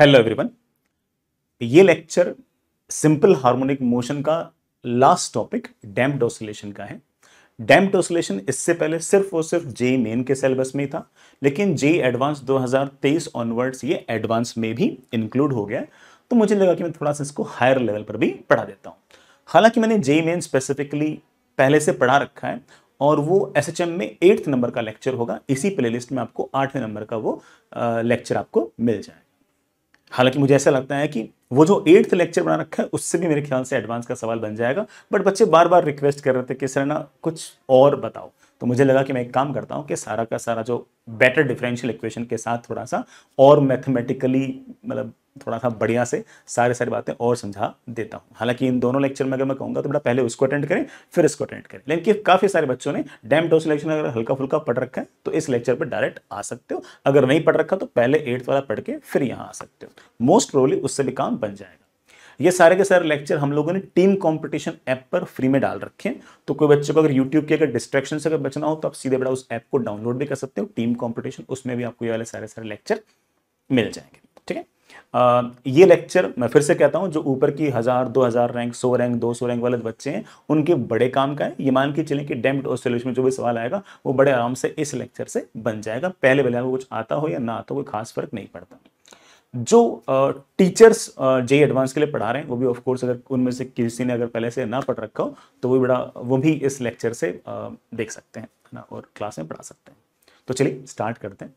Hello everyone ये lecture simple harmonic motion का last topic damped oscillation का है डैम्प्ड ऑसिलेशन इससे पहले सिर्फ और सिर्फ जे मेन के सिलेबस में था लेकिन जे एडवांस 2023 ऑनवर्ड्स ये एडवांस में भी इंक्लूड हो गया तो मुझे लगा कि मैं थोड़ा सा इसको हायर लेवल पर भी पढ़ा देता हूँ हालांकि मैंने जे मेन स्पेसिफिकली पहले से पढ़ा रखा है और वो एस एच एम में एट्थ नंबर का लेक्चर होगा इसी प्ले में आपको आठवें नंबर का वो लेक्चर आपको मिल जाएगा हालांकि मुझे ऐसा लगता है कि वो जो एट्थ लेक्चर बना रखा है उससे भी मेरे ख्याल से एडवांस का सवाल बन जाएगा बट बच्चे बार बार रिक्वेस्ट कर रहे थे कि सर ना कुछ और बताओ तो मुझे लगा कि मैं एक काम करता हूँ कि सारा का सारा जो बेटर डिफरेंशियल इक्वेशन के साथ थोड़ा सा और मैथमेटिकली मतलब थोड़ा सा बढ़िया से सारे सारी बातें और समझा देता हूँ हालांकि इन दोनों लेक्चर में अगर मैं कहूँगा तो बेटा पहले उसको अटेंड करें फिर इसको अटेंड करें लेकिन काफ़ी सारे बच्चों ने डैम टोस लेक्चर अगर हल्का फुल्का पढ़ रखा है तो इस लेक्चर पर डायरेक्ट आ सकते हो अगर नहीं पढ़ रखा तो पहले एट्थ वाला पढ़ के फिर यहाँ आ सकते हो मोस्ट प्रोबली उससे भी काम बन जाएगा ये सारे के सारे लेक्चर हम लोगों ने टीम कंपटीशन ऐप पर फ्री में डाल रखे हैं तो कोई बच्चे को अगर यूट्यूब के अगर डिस्ट्रैक्शन से अगर बचना हो तो आप सीधे बड़ा उस ऐप को डाउनलोड भी कर सकते हो टीम कंपटीशन उसमें भी आपको ये वाले सारे सारे लेक्चर मिल जाएंगे ठीक है ये लेक्चर मैं फिर से कहता हूँ जो ऊपर की हज़ार दो हज़ार रैंक सौ रैंक दो सौ रैंक वाले बच्चे हैं उनके बड़े काम का है ये मान के चलें कि डेम्ड और सोल्यूशन में जो भी सवाल आएगा वो बड़े आराम से इस लेक्चर से बन जाएगा पहले पहले कुछ आता हो या ना आता हो कोई खास फर्क नहीं पड़ता जो टीचर्स जे एडवांस के लिए पढ़ा रहे हैं वो भी ऑफ कोर्स अगर उनमें से किसी ने अगर पहले से ना पढ़ रखा हो तो वो बड़ा वो भी इस लेक्चर से देख सकते हैं ना और क्लास में पढ़ा सकते हैं तो चलिए स्टार्ट करते हैं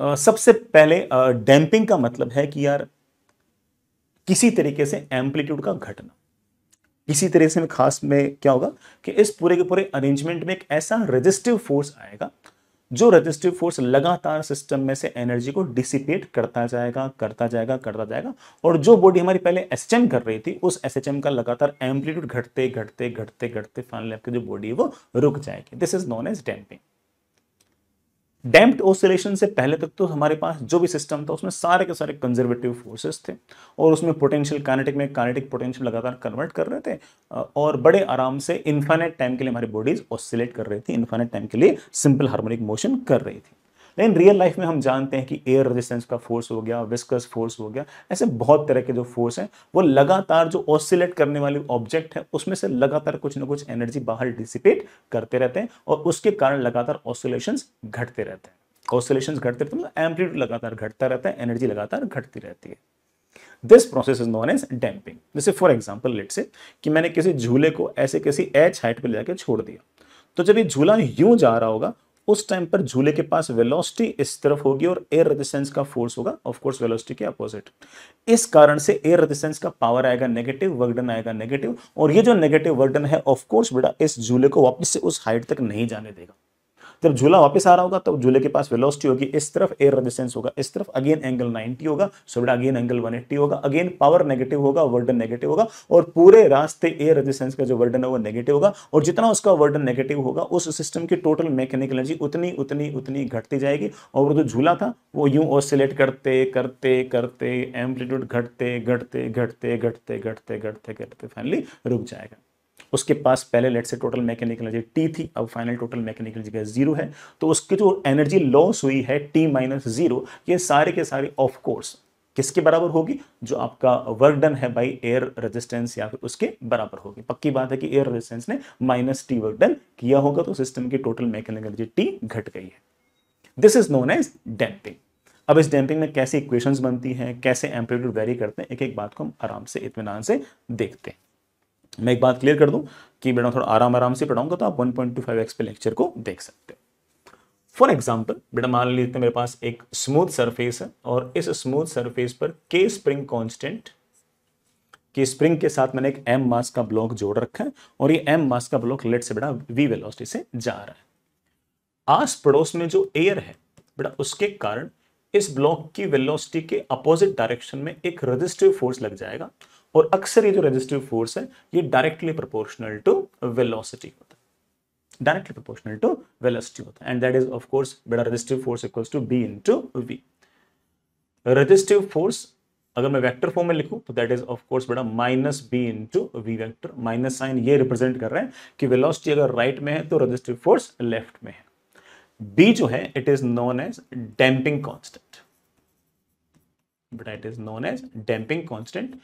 सबसे पहले डैम्पिंग का मतलब है कि यार किसी तरीके से एम्पलीट्यूड का घटना इसी तरह से में खास में क्या होगा कि इस पूरे के पूरे अरेंजमेंट में एक ऐसा रजिस्टिव फोर्स आएगा जो रजिस्टिव फोर्स लगातार सिस्टम में से एनर्जी को डिसिपेट करता जाएगा करता जाएगा करता जाएगा और जो बॉडी हमारी पहले एस कर रही थी उस एस का लगातार एम्पलीट्यूड घटते घटते घटते घटते फाइनली आपकी जो बॉडी है वो रुक जाएगी this is known as damping damped oscillation से पहले तक तो हमारे पास जो भी सिस्टम था उसमें सारे के सारे कंजर्वेटिव फोर्सेस थे और उसमें पोटेंशियल कानेटिक में कानेटिक पोटेंशियल लगातार कन्वर्ट कर रहे थे और बड़े आराम से इन्फाइनाइट टाइम के लिए हमारी बॉडीज ऑसिलेट कर रही थी इन्फानेट टाइम के लिए सिंपल हार्मोनिक मोशन कर रही थी लेकिन रियल लाइफ में हम जानते हैं कि एयर रेजिस्टेंस का फोर्स हो गया विस्कस फोर्स हो गया ऐसे बहुत तरह के जो फोर्स हैं वो लगातार जो ऑसिलेट करने वाले ऑब्जेक्ट है उसमें से लगातार कुछ ना कुछ एनर्जी बाहर डिसिपेट करते रहते हैं और उसके कारण लगातार ऑसोलेशन घटते रहते हैं ऑसोलेशन घटते रहते हैं मतलब एम्पलीट्यूड लगातार घटता रहता है एनर्जी लगातार घटती रहती है this process is known as damping जैसे फॉर एग्जाम्पल लेट से कि मैंने किसी झूले को ऐसे किसी एच हाइट पर ले जाकर छोड़ दिया तो जब ये झूला यूं जा रहा होगा उस टाइम पर झूले के पास वेलोसिटी इस तरफ होगी और एयर रेजिस्टेंस का फोर्स होगा ऑफ कोर्स वेलोसिटी के अपोजिट इस कारण से एयर रेजिस्टेंस का पावर आएगा नेगेटिव वर्कडन आएगा नेगेटिव और ये जो नेगेटिव वर्कडन है ऑफ कोर्स बेटा इस झूले को वापस से उस हाइट तक नहीं जाने देगा जब झूला वापस आ रहा होगा तब झूले के पास वेलोसिटी होगी इस तरफ एयर रेजिस्टेंस होगा इस तरफ अगेन एंगल 90 होगा सो बेटा अगेन एंगल 180 होगा अगेन पावर नेगेटिव होगा वर्डन नेगेटिव होगा और पूरे रास्ते एयर रेजिस्टेंस का जो वर्डन है वो नेगेटिव होगा और जितना उसका वर्डन नेगेटिव होगा उस सिस्टम की टोटल मैकेनिकल एनर्जी उतनी उतनी उतनी घटती जाएगी और जो झूला था वो यूं ऑसिलेट करते करते करते एम्पलीट्यूड घटते घटते घटते घटते घटते घटते घटते फाइनली रुक जाएगा उसके पास पहले लेट से टोटल मैकेनिकल एनर्जी टी थी अब final total mechanical energy zero है तो उसकी जो एनर्जी लॉस हुई है टी माइनस जीरो ये सारे के सारे ऑफ कोर्स किसके बराबर होगी जो आपका वर्क डन है बाई एयर रेजिस्टेंस या फिर उसके बराबर होगी पक्की बात है कि एयर रेजिस्टेंस ने माइनस टी वर्क डन किया होगा तो सिस्टम की टोटल मैकेनिकल एनर्जी टी घट गई है this is known as damping अब इस डैम्पिंग में कैसे इक्वेशंस बनती हैं कैसे एम्पलीट्यूड वेरी करते हैं एक एक बात को हम आराम से इतमान से देखते हैं मैं एक बात क्लियर कर दूं कि मैडम थोड़ा आराम आराम से पढ़ाऊंगा तो आप 1.25x पे लेक्चर को देख सकते हैं फॉर एग्जाम्पल बेटा मान लीजिए मेरे पास एक स्मूथ सरफेस है और इस स्मूथ सरफेस पर के स्प्रिंग कॉन्स्टेंट कि स्प्रिंग के साथ मैंने एक एम मास का ब्लॉक जोड़ रखा है और ये एम मास का ब्लॉक लेट से बेटा वी वेलोसिटी से जा रहा है आस पड़ोस में जो एयर है बेटा उसके कारण इस ब्लॉक की वेलोसिटी के अपोजिट डायरेक्शन में एक रजिस्टिव फोर्स लग जाएगा और अक्सर ये जो रेजिस्टिव फोर्स है ये डायरेक्टली प्रोपोर्शनल टू वेलोसिटी होता है डायरेक्टली प्रोपोर्शनल टू वेलोसिटी होता है and that is of course बेटा resistive force equals to B into V resistive force अगर मैं वेक्टर फॉर्म में लिखूं तो दैट इज ऑफ कोर्स बेटा minus B into V vector minus sign ये रिप्रेजेंट कर रहे हैं कि वेलोसिटी अगर राइट right में है तो रेजिस्टिव फोर्स लेफ्ट में है बी जो है it is known as damping constant बेटा it is known as damping constant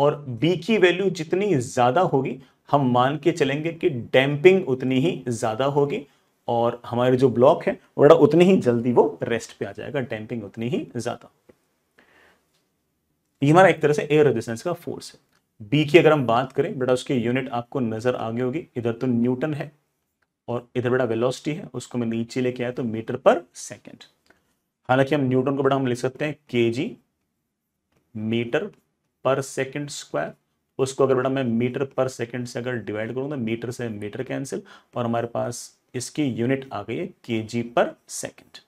और बी की वैल्यू जितनी ज़्यादा होगी हम मान के चलेंगे कि डैम्पिंग उतनी ही ज़्यादा होगी और हमारे जो ब्लॉक है बड़ा उतनी ही जल्दी वो रेस्ट पे आ जाएगा डैम्पिंग उतनी ही ज़्यादा ये हमारा एक तरह से एयर रेजिस्टेंस का फोर्स है बी की अगर हम बात करें बेटा उसकी यूनिट आपको नज़र आ गई होगी इधर तो न्यूटन है और इधर बेटा वेलोसिटी है उसको मैं नीचे लेके आया तो मीटर पर सेकेंड हालांकि हम न्यूटन को बेटा हम लिख सकते हैं के जी मीटर पर सेकंड स्क्वायर उसको अगर बेटा मैं मीटर पर सेकंड से अगर डिवाइड करूँ तो मीटर से मीटर कैंसिल और हमारे पास इसकी यूनिट आ गई है के पर सेकेंड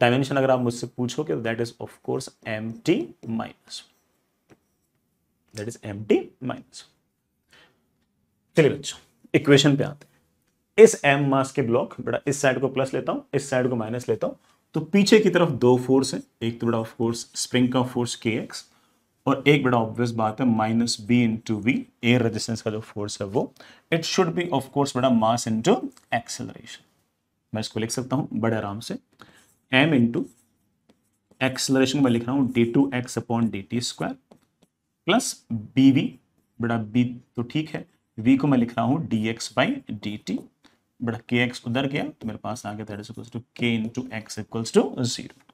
डायमेंशन अगर आप मुझसे पूछोगे तो that is of course M T minus that is M T minus चलिए बच्चों इक्वेशन पे आते इस एम मास के ब्लॉक बेटा इस साइड को प्लस लेता हूं इस साइड को माइनस लेता हूं तो पीछे की तरफ दो फोर्स है एक तो बेटा ऑफ स्प्रिंग का फोर्स के एक्स और एक बड़ा ऑब्वियस बात है minus B into V air resistance का जो फोर्स है वो it should be of course बड़ा मास इंटू एक्सेलरेशन मैं इसको लिख सकता हूं बड़े आराम से एम इंटू एक्सेलरेशन में लिख रहा हूं D two x upon D T square plus B V बड़ा बी तो ठीक है वी को मैं लिख रहा हूँ D x by D T बड़ा तो के एक्स उधर गया तो मेरे पास आ गया two K into X equals to zero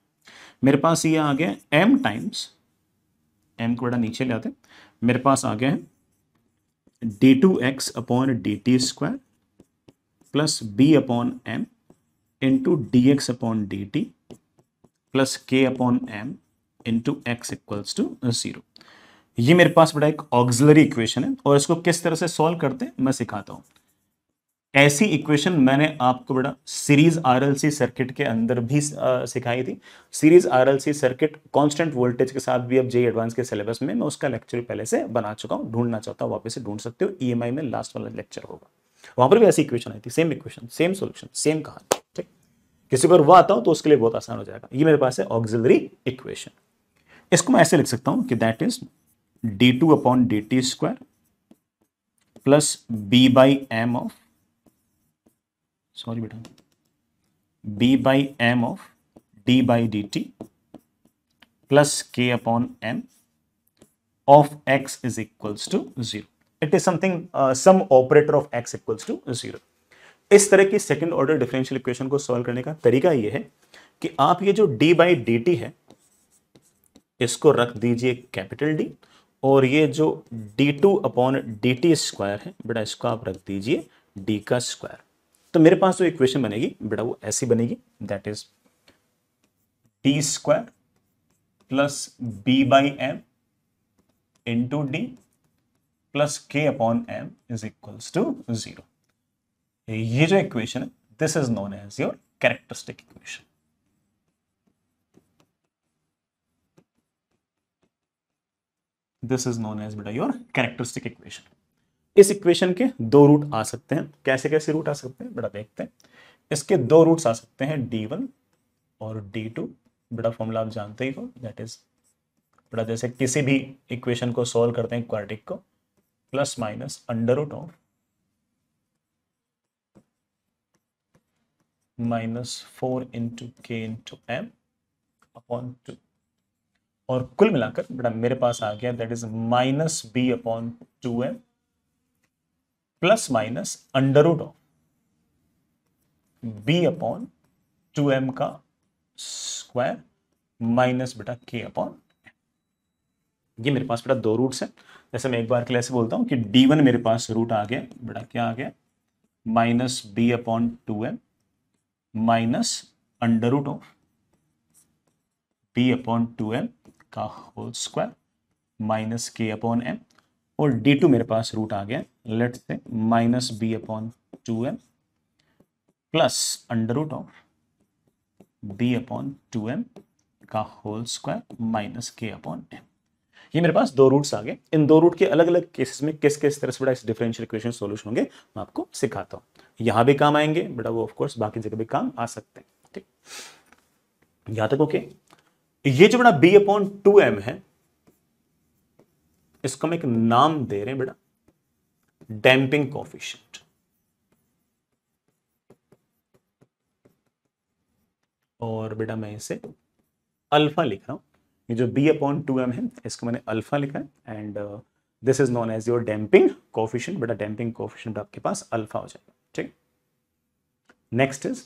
मेरे पास ये आ गया एम टाइम्स एम को बेटा नीचे ले आते हैं मेरे पास आ गया है D two x upon D T square plus B upon M into D x upon D T plus के upon M into X equals to zero ये मेरे पास बड़ा एक ऑक्सिलरी इक्वेशन है और इसको किस तरह से सॉल्व करते हैं मैं सिखाता हूँ ऐसी इक्वेशन मैंने आपको बेटा सीरीज आरएलसी सर्किट के अंदर भी सिखाई थी series R L C circuit constant voltage के साथ भी अब जे एडवांस के सिलेबस में मैं उसका लेक्चर पहले से बना चुका हूँ ढूंढना चाहता हूँ वापस से ढूंढ सकते हो ईएमआई e में लास्ट वाला लेक्चर होगा वहां पर भी ऐसी इक्वेशन आई थी same equation same solution same कहानी ठीक किसी को वो वह आता हूं तो उसके लिए बहुत आसान हो जाएगा ये मेरे पास है ऑक्सिलरी इक्वेशन इसको मैं ऐसे लिख सकता हूँ कि that is D two upon D T square plus B by M of sorry बेटा B by M of D by D T plus के upon M of X is equals to zero it is something some operator of x equals to zero इस तरह की second order differential equation को solve करने का तरीका यह है कि आप ये जो डी बाई डी टी है इसको रख दीजिए कैपिटल डी और ये जो D two upon D T square है बेटा इसको आप रख दीजिए डी का स्क्वायर तो मेरे पास जो तो इक्वेशन बनेगी बेटा वो ऐसी बनेगी that is D square plus B by M into D plus के upon M is equals to zero ये जो इक्वेशन है this is known as your characteristic equation this is known as बेटा योर कैरेक्टरिस्टिक इक्वेशन इस equation के दो root आ सकते हैं कैसे कैसे रूट आ सकते हैं बेटा देखते हैं इसके दो रूट्स आ सकते हैं डी वन और डी टू बेटा फॉर्मूला आप जानते ही हो दैट इज बेटा जैसे किसी भी इक्वेशन को सॉल्व करते हैं क्वार्टिक को plus minus under root of minus four into के इंटू एम अपॉन टू और कुल मिलाकर बेटा मेरे पास आ गया that is minus B upon two M plus minus under root of B upon two M का स्क्वायर माइनस बेटा के अपॉन ये मेरे पास बेटा दो रूट्स हैं जैसे मैं एक बार के लिए ऐसे बोलता हूं कि डी वन मेरे पास रूट आ गया बेटा क्या आ गया minus B upon two M minus under root of B upon two M का होल स्क्वायर माइनस के अपॉन एम और डी टू मेरे पास रूट आ गया let say minus B upon two M plus under root of B upon two M का whole square minus के upon M ये मेरे पास दो रूट्स आ गए इन दो रूट के अलग अलग केसेस में किस किस तरह से बड़ा इस डिफरेंशियल इक्वेशन सॉल्यूशन होंगे मैं आपको सिखाता हूं यहां भी काम आएंगे बेटा वो ऑफकोर्स बाकी जगह भी काम आ सकते हैं ठीक यहां तक ओके ये जो बेटा बी अपॉन टू एम है इसको हम एक नाम दे रहे हैं बेटा डैम्पिंग कोफिशियंट और बेटा मैं इसे अल्फा लिख रहा हूं ये जो बी अपॉन टू एम है इसको मैंने अल्फा लिखा है and this is known as your damping coefficient बेटा डैम्पिंग कोफिशियंट तो आपके पास अल्फा हो जाएगा ठीक नेक्स्ट इज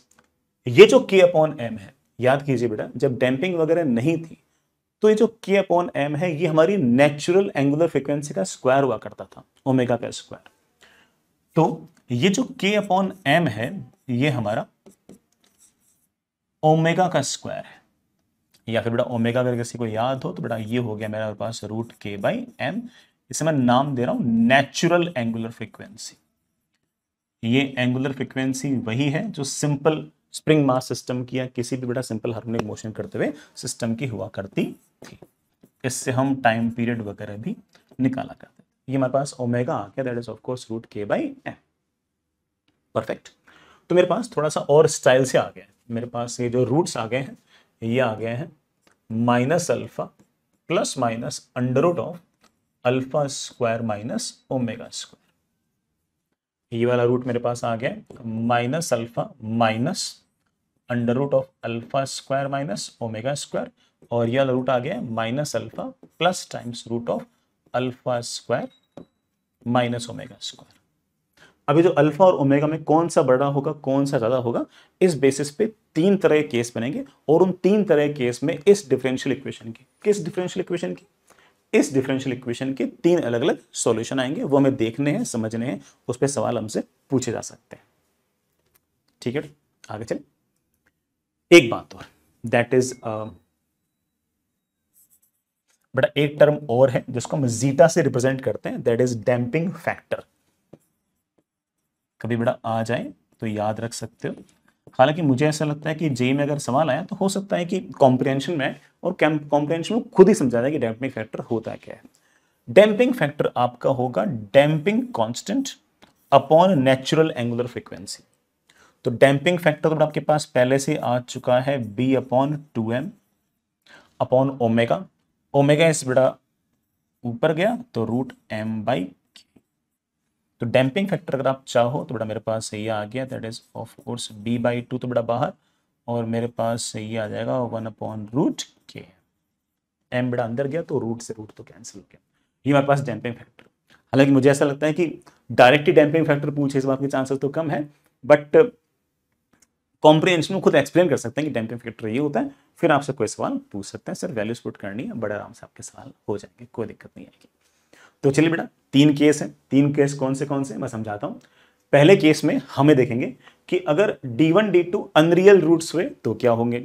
ये जो के अपॉन एम है याद कीजिए बेटा जब डैम्पिंग वगैरह नहीं थी तो ये जो के अपॉन एम है ये हमारी नेचुरल एंगुलर फ्रिक्वेंसी का स्क्वायर हुआ करता था ओमेगा का स्क्वायर तो ये जो के अपॉन एम है ये हमारा ओमेगा का स्क्वायर है या फिर बेटा ओमेगा अगर किसी को याद हो तो बेटा ये हो गया मेरे पास रूट के बाई एम इसे मैं नाम दे रहा हूं नेचुरल एंगुलर फ्रिक्वेंसी ये एंगुलर फ्रिक्वेंसी वही है जो सिंपल स्प्रिंग मास सिस्टम की या किसी भी बड़ा सिंपल हार्मोनिक मोशन करते हुए सिस्टम की हुआ करती थी इससे हम टाइम पीरियड वगैरह भी निकाला करते ये हमारे पास ओमेगा आ गया that is of course root के बाई एम परफेक्ट तो मेरे पास थोड़ा सा और स्टाइल से आ गया है मेरे पास ये जो रूट्स आ गए हैं ये आ गए हैं minus alpha plus minus under root of alpha square minus omega square ये वाला रूट मेरे पास आ गया minus alpha minus under root of alpha square minus omega square और यह वाला रूट आ गया minus alpha plus times root of alpha square minus omega square अभी जो अल्फा और ओमेगा में कौन सा बड़ा होगा कौन सा ज़्यादा होगा इस बेसिस पे तीन तरह के केस बनेंगे और उन तीन तरह के केस में इस डिफरेंशियल इक्वेशन की किस डिफरेंशियल इक्वेशन की इस डिफरेंशियल इक्वेशन के तीन अलग अलग सॉल्यूशन आएंगे वो हमें देखने हैं समझने हैं उस पर सवाल हमसे पूछे जा सकते हैं ठीक है आगे चल एक बात और दैट इज बट एक टर्म और है जिसको हम जीटा से रिप्रेजेंट करते हैं दैट इज डैम्पिंग फैक्टर कभी बेटा आ जाए तो याद रख सकते हो हालांकि मुझे ऐसा लगता है कि जे में अगर सवाल आया तो हो सकता है कि कॉम्प्रिहेंशन में और कॉम्प्रिहेंशन में खुद ही समझा जाए कि डैम्पिंग फैक्टर होता क्या है डैम्पिंग फैक्टर आपका होगा damping constant upon natural angular frequency तो डैम्पिंग फैक्टर तो आपके पास पहले से आ चुका है b upon two m upon omega omega एस बेटा ऊपर गया तो रूट एम बाई तो डैम्पिंग फैक्टर अगर आप चाहो तो बेटा मेरे पास सही आ गया that is of course b by two तो बेटा बाहर और मेरे पास सही आ जाएगा one upon root k m बेटा अंदर गया तो रूट से रूट तो कैंसिल हो गया ये हमारे पास डैम्पिंग फैक्टर हालांकि मुझे ऐसा लगता है कि डायरेक्टली डैम्पिंग फैक्टर पूछे इस बात के चांसेस तो कम है बट कॉम्प्रिहेंशन में खुद एक्सप्लेन कर सकते हैं कि डैम्पिंग फैक्टर ये होता है फिर आपसे कोई सवाल पूछ सकते हैं सर वैल्यूज पुट करनी है बड़े आराम से आपके सवाल हो जाएंगे कोई दिक्कत नहीं आएगी तो चलिए बेटा तीन केस हैं तीन केस कौन से कौन से मैं समझाता हूँ पहले केस में हमें देखेंगे कि अगर d one d two unreal roots हुए तो क्या होंगे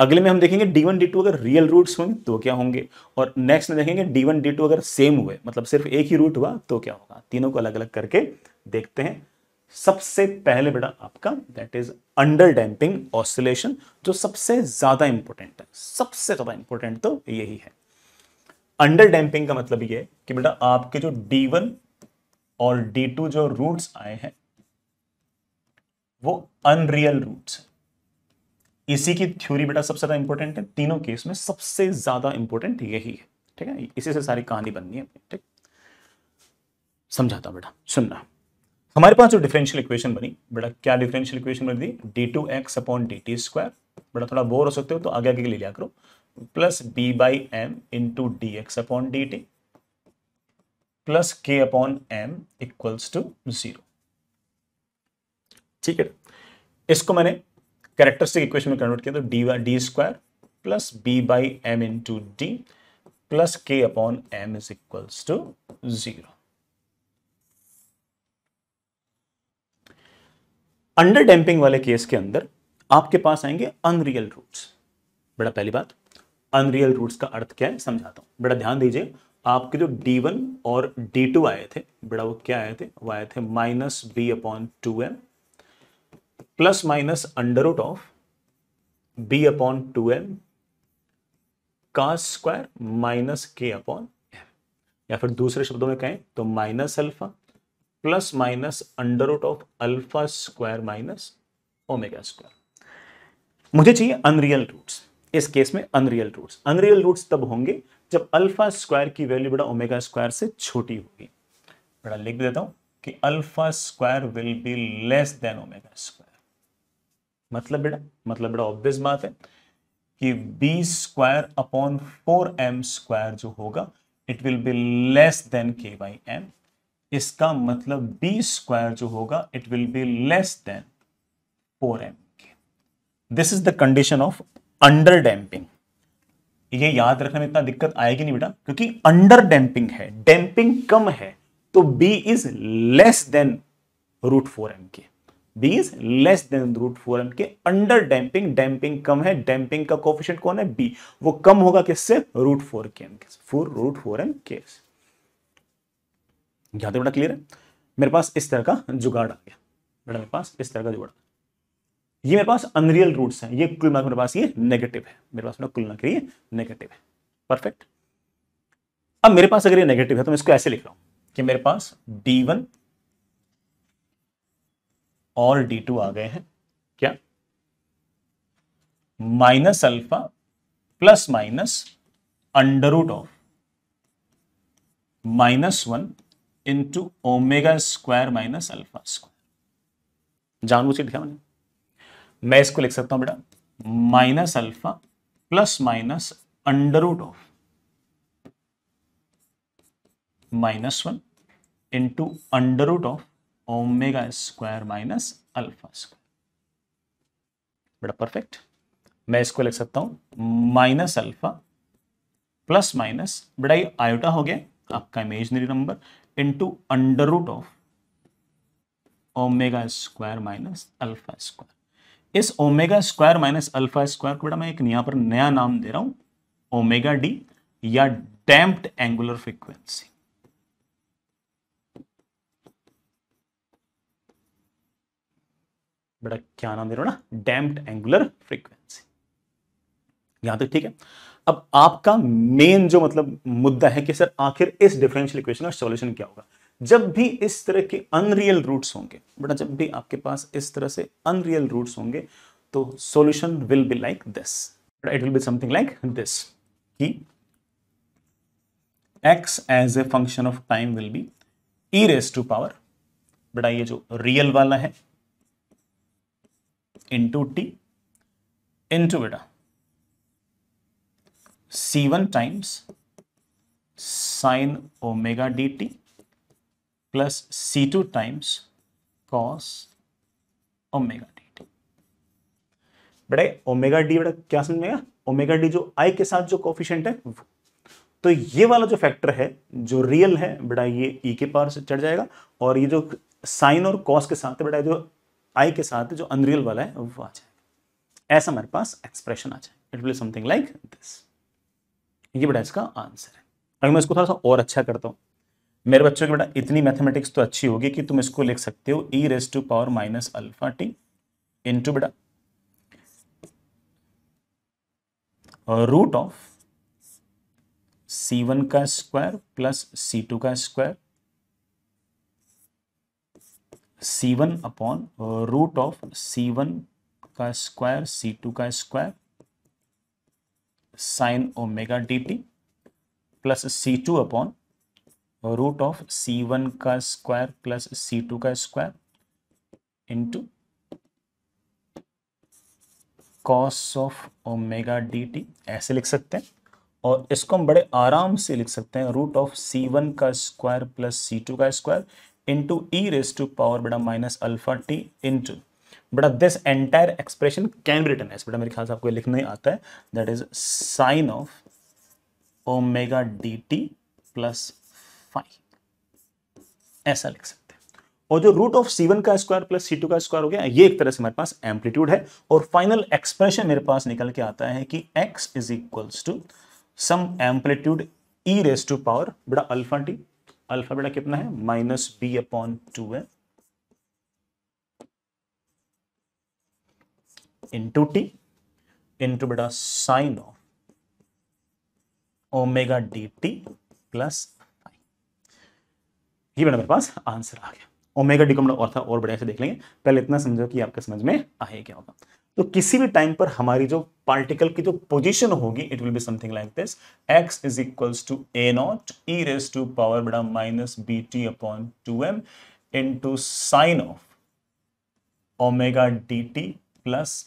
अगले में हम देखेंगे डी वन डी टू अगर रियल रूट्स हुए तो क्या होंगे और नेक्स्ट में देखेंगे डी वन डी टू अगर सेम हुए मतलब सिर्फ एक ही रूट हुआ तो क्या होगा तीनों को अलग अलग करके देखते हैं सबसे पहले बेटा आपका that is under damping oscillation जो सबसे ज्यादा इंपॉर्टेंट है सबसे ज्यादा इंपॉर्टेंट तो यही है अंडर डैम्पिंग का मतलब ये है कि बेटा आपके जो D1 और D2 जो रूट्स आए हैं वो अनरियल रूट्स इसी की थ्योरी बेटा सबसे ज्यादा इंपॉर्टेंट है तीनों केस में सबसे ज्यादा इंपॉर्टेंट यही है ठीक है इसी से सारी कहानी बननी है ठीक समझाता बेटा सुनना हमारे पास जो डिफरेंशियल इक्वेशन बनी बेटा क्या डिफरेंशियल इक्वेशन बनी थी d two x upon D T square बेटा थोड़ा बोर हो सकते हो तो आगे आगे ले लिया करो plus B by M into D x upon D T plus के upon m equals to zero ठीक है इसको मैंने कैरेक्टरिस्टिक इक्वेशन में कन्वर्ट किया तो d by d square plus B by M into D plus के upon M is equals to zero under damping वाले केस के अंदर आपके पास आएंगे अनरियल रूट्स बड़ा पहली बात अनरियल रूट्स का अर्थ क्या है समझाता हूं बड़ा ध्यान दीजिए आपके जो d1 और d2 आए थे बड़ा वो क्या आए थे वो आए थे minus B upon two M plus minus under root of B upon two M का स्क्वायर माइनस के अपॉन एम या फिर दूसरे शब्दों में कहें तो minus alpha plus minus under root of alpha square minus omega square मुझे चाहिए अनरियल रूट्स इस केस में अनरियल रूट्स अनरियल रूट्स तब होंगे जब अल्फा स्क्वायर की वैल्यू बड़ा ओमेगा स्क्वायर से छोटी होगी बड़ा लिख देता हूं कि alpha square will be less than omega square मतलब बेटा मतलब बेटा ऑब्वियस बात है कि b square upon four m square जो होगा it will be less than k by m इसका मतलब बी स्क्वायर जो होगा it will be less than four m this is the condition of under damping ये याद रखने में इतना दिक्कत आएगी नहीं बेटा क्योंकि अंडर डैम्पिंग है डैम्पिंग कम है तो b is less than root four m k b is less than root four m k under damping damping कम है डैम्पिंग का कोफिशियंट कौन है बी वो कम होगा किससे रूट फोर के एम के four root four m k यहाँ तक बड़ा क्लियर है मेरे पास इस तरह का जुगाड़ आ गया बेटा मेरे पास इस तरह का जुगाड़ ये मेरे पास अनरियल रूट्स हैं ये कुल मिलाकर मेरे पास ये नेगेटिव है मेरे पास मेरा कुल मिलाकर ये नेगेटिव है परफेक्ट अब मेरे पास अगर ये नेगेटिव है तो मैं इसको ऐसे लिख रहा हूं कि मेरे पास डी वन और डी टू आ गए हैं क्या minus alpha plus minus under root of minus one into omega square minus alpha square जानबूझ के लिखा मैंने मैं इसको लिख सकता हूं बेटा minus alpha plus minus under root of minus one into under root of omega square minus alpha square बेटा परफेक्ट मैं इसको लिख सकता हूं माइनस अल्फा प्लस माइनस बेटा ये आयोटा हो गया आपका imaginary number into under root of omega square minus alpha square इस omega square minus alpha square को बेटा मैं एक यहाँ पर नया नाम दे रहा हूं ओमेगा डी या डैम्प्ड एंगुलर फ्रीक्वेंसी बेटा क्या नाम दे रहा हूं ना डैम्प्ड एंगुलर फ्रीक्वेंसी यहां तक ठीक है अब आपका मेन जो मतलब मुद्दा है कि सर आखिर इस डिफरेंशियल इक्वेशन का सॉल्यूशन क्या होगा जब भी इस तरह के अनरियल रूट्स होंगे बेटा जब भी आपके पास इस तरह से अनरियल रूट्स होंगे तो solution will be like this it will be something like this कि x as a function of time will be e raise to power बेटा ये जो रियल वाला है इंटू टी इंटू बेटा c one times sine omega d T plus सी two times cos omega d t omega d बेटा क्या समझ में ओमेगा डी जो आई के साथ जो कॉफिशेंट है तो ये वाला जो फैक्टर है जो रियल है बेटा ये ई e के पार से चढ़ जाएगा और ये जो साइन और कॉस के साथ बेटा जो आई के साथ जो अनरियल वाला है वो आ जाएगा ऐसा हमारे पास एक्सप्रेशन आ जाए it will something like this ये बेटा इसका आंसर है अगर मैं इसको थोड़ा सा और अच्छा करता हूँ मेरे बच्चों की बेटा इतनी मैथमेटिक्स तो अच्छी होगी कि तुम इसको लिख सकते हो e raise to power minus alpha t into बेटा रूट ऑफ सी वन का स्क्वायर प्लस सी टू का square c one upon root of c one का स्क्वायर सी टू का square sine omega d T plus C two upon root of c one का square plus सी two का square into cos of omega d t ऐसे लिख सकते हैं और इसको हम बड़े आराम से लिख सकते हैं रूट ऑफ सी वन का स्क्वायर प्लस सी टू का square into e raise to power बड़ा माइनस अल्फा टी इंटू बेटा this entire expression can be written as बेटा मेरे ख्याल से आपको लिखना ही आता है that is sine of omega d T plus phi ऐसा लिख सकते हैं और जो रूट ऑफ सी वन का स्क्वायर प्लस सी टू का स्क्वायर हो गया ये एक तरह से मेरे पास एम्पलीट्यूड है और फाइनल एक्सप्रेशन मेरे पास निकल के आता है कि x is equals to some amplitude e raise to power बेटा अल्फा टी अल्फा बेटा कितना है माइनस बी अपॉन टू है इंटू टी इंटू बेटा sine of omega d T plus ये बेटा मेरे पास आंसर आ गया ओमेगा डी को हम और था और बढ़िया से देख लेंगे पहले इतना समझो कि आपके समझ में आए क्या होगा तो किसी भी टाइम पर हमारी जो पार्टिकल की जो पोजीशन होगी it will be something like this x is equal to A naught e raise to power बड़ा minus B T upon two m into sine of omega d T plus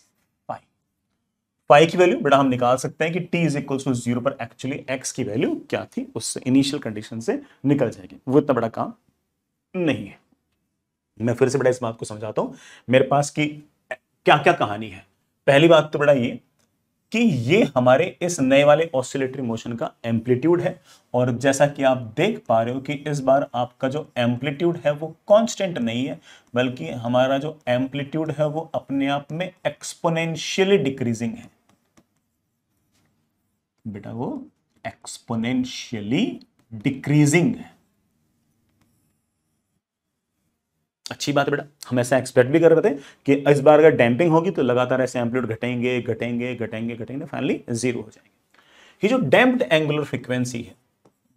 pi की value बेटा हम निकाल सकते हैं कि T is equal to zero पर actually x की वैल्यू क्या थी उससे इनिशियल कंडीशन से निकल जाएगी वो इतना बड़ा काम नहीं है मैं फिर से बेटा इस बात को समझाता हूं मेरे पास की क्या क्या कहानी है पहली बात तो बेटा ये कि ये हमारे इस नए वाले ऑसिलेटरी मोशन का एम्पलीट्यूड है और जैसा कि आप देख पा रहे हो कि इस बार आपका जो एम्पलीट्यूड है वो कांस्टेंट नहीं है बल्कि हमारा जो एम्पलीट्यूड है वो अपने आप में एक्सपोनेंशियली डिक्रीजिंग है बेटा वो एक्सपोनेंशियली डिक्रीजिंग है अच्छी बात है बेटा हम ऐसा एक्सपेक्ट भी कर रहे थे कि इस बार अगर डैम्पिंग होगी तो लगातार ऐसे एम्पलीट घटेंगे घटेंगे घटेंगे घटेंगे फाइनली जीरो हो जाएंगे ये जो डैम्प्ड एंगुलर फ्रिक्वेंसी है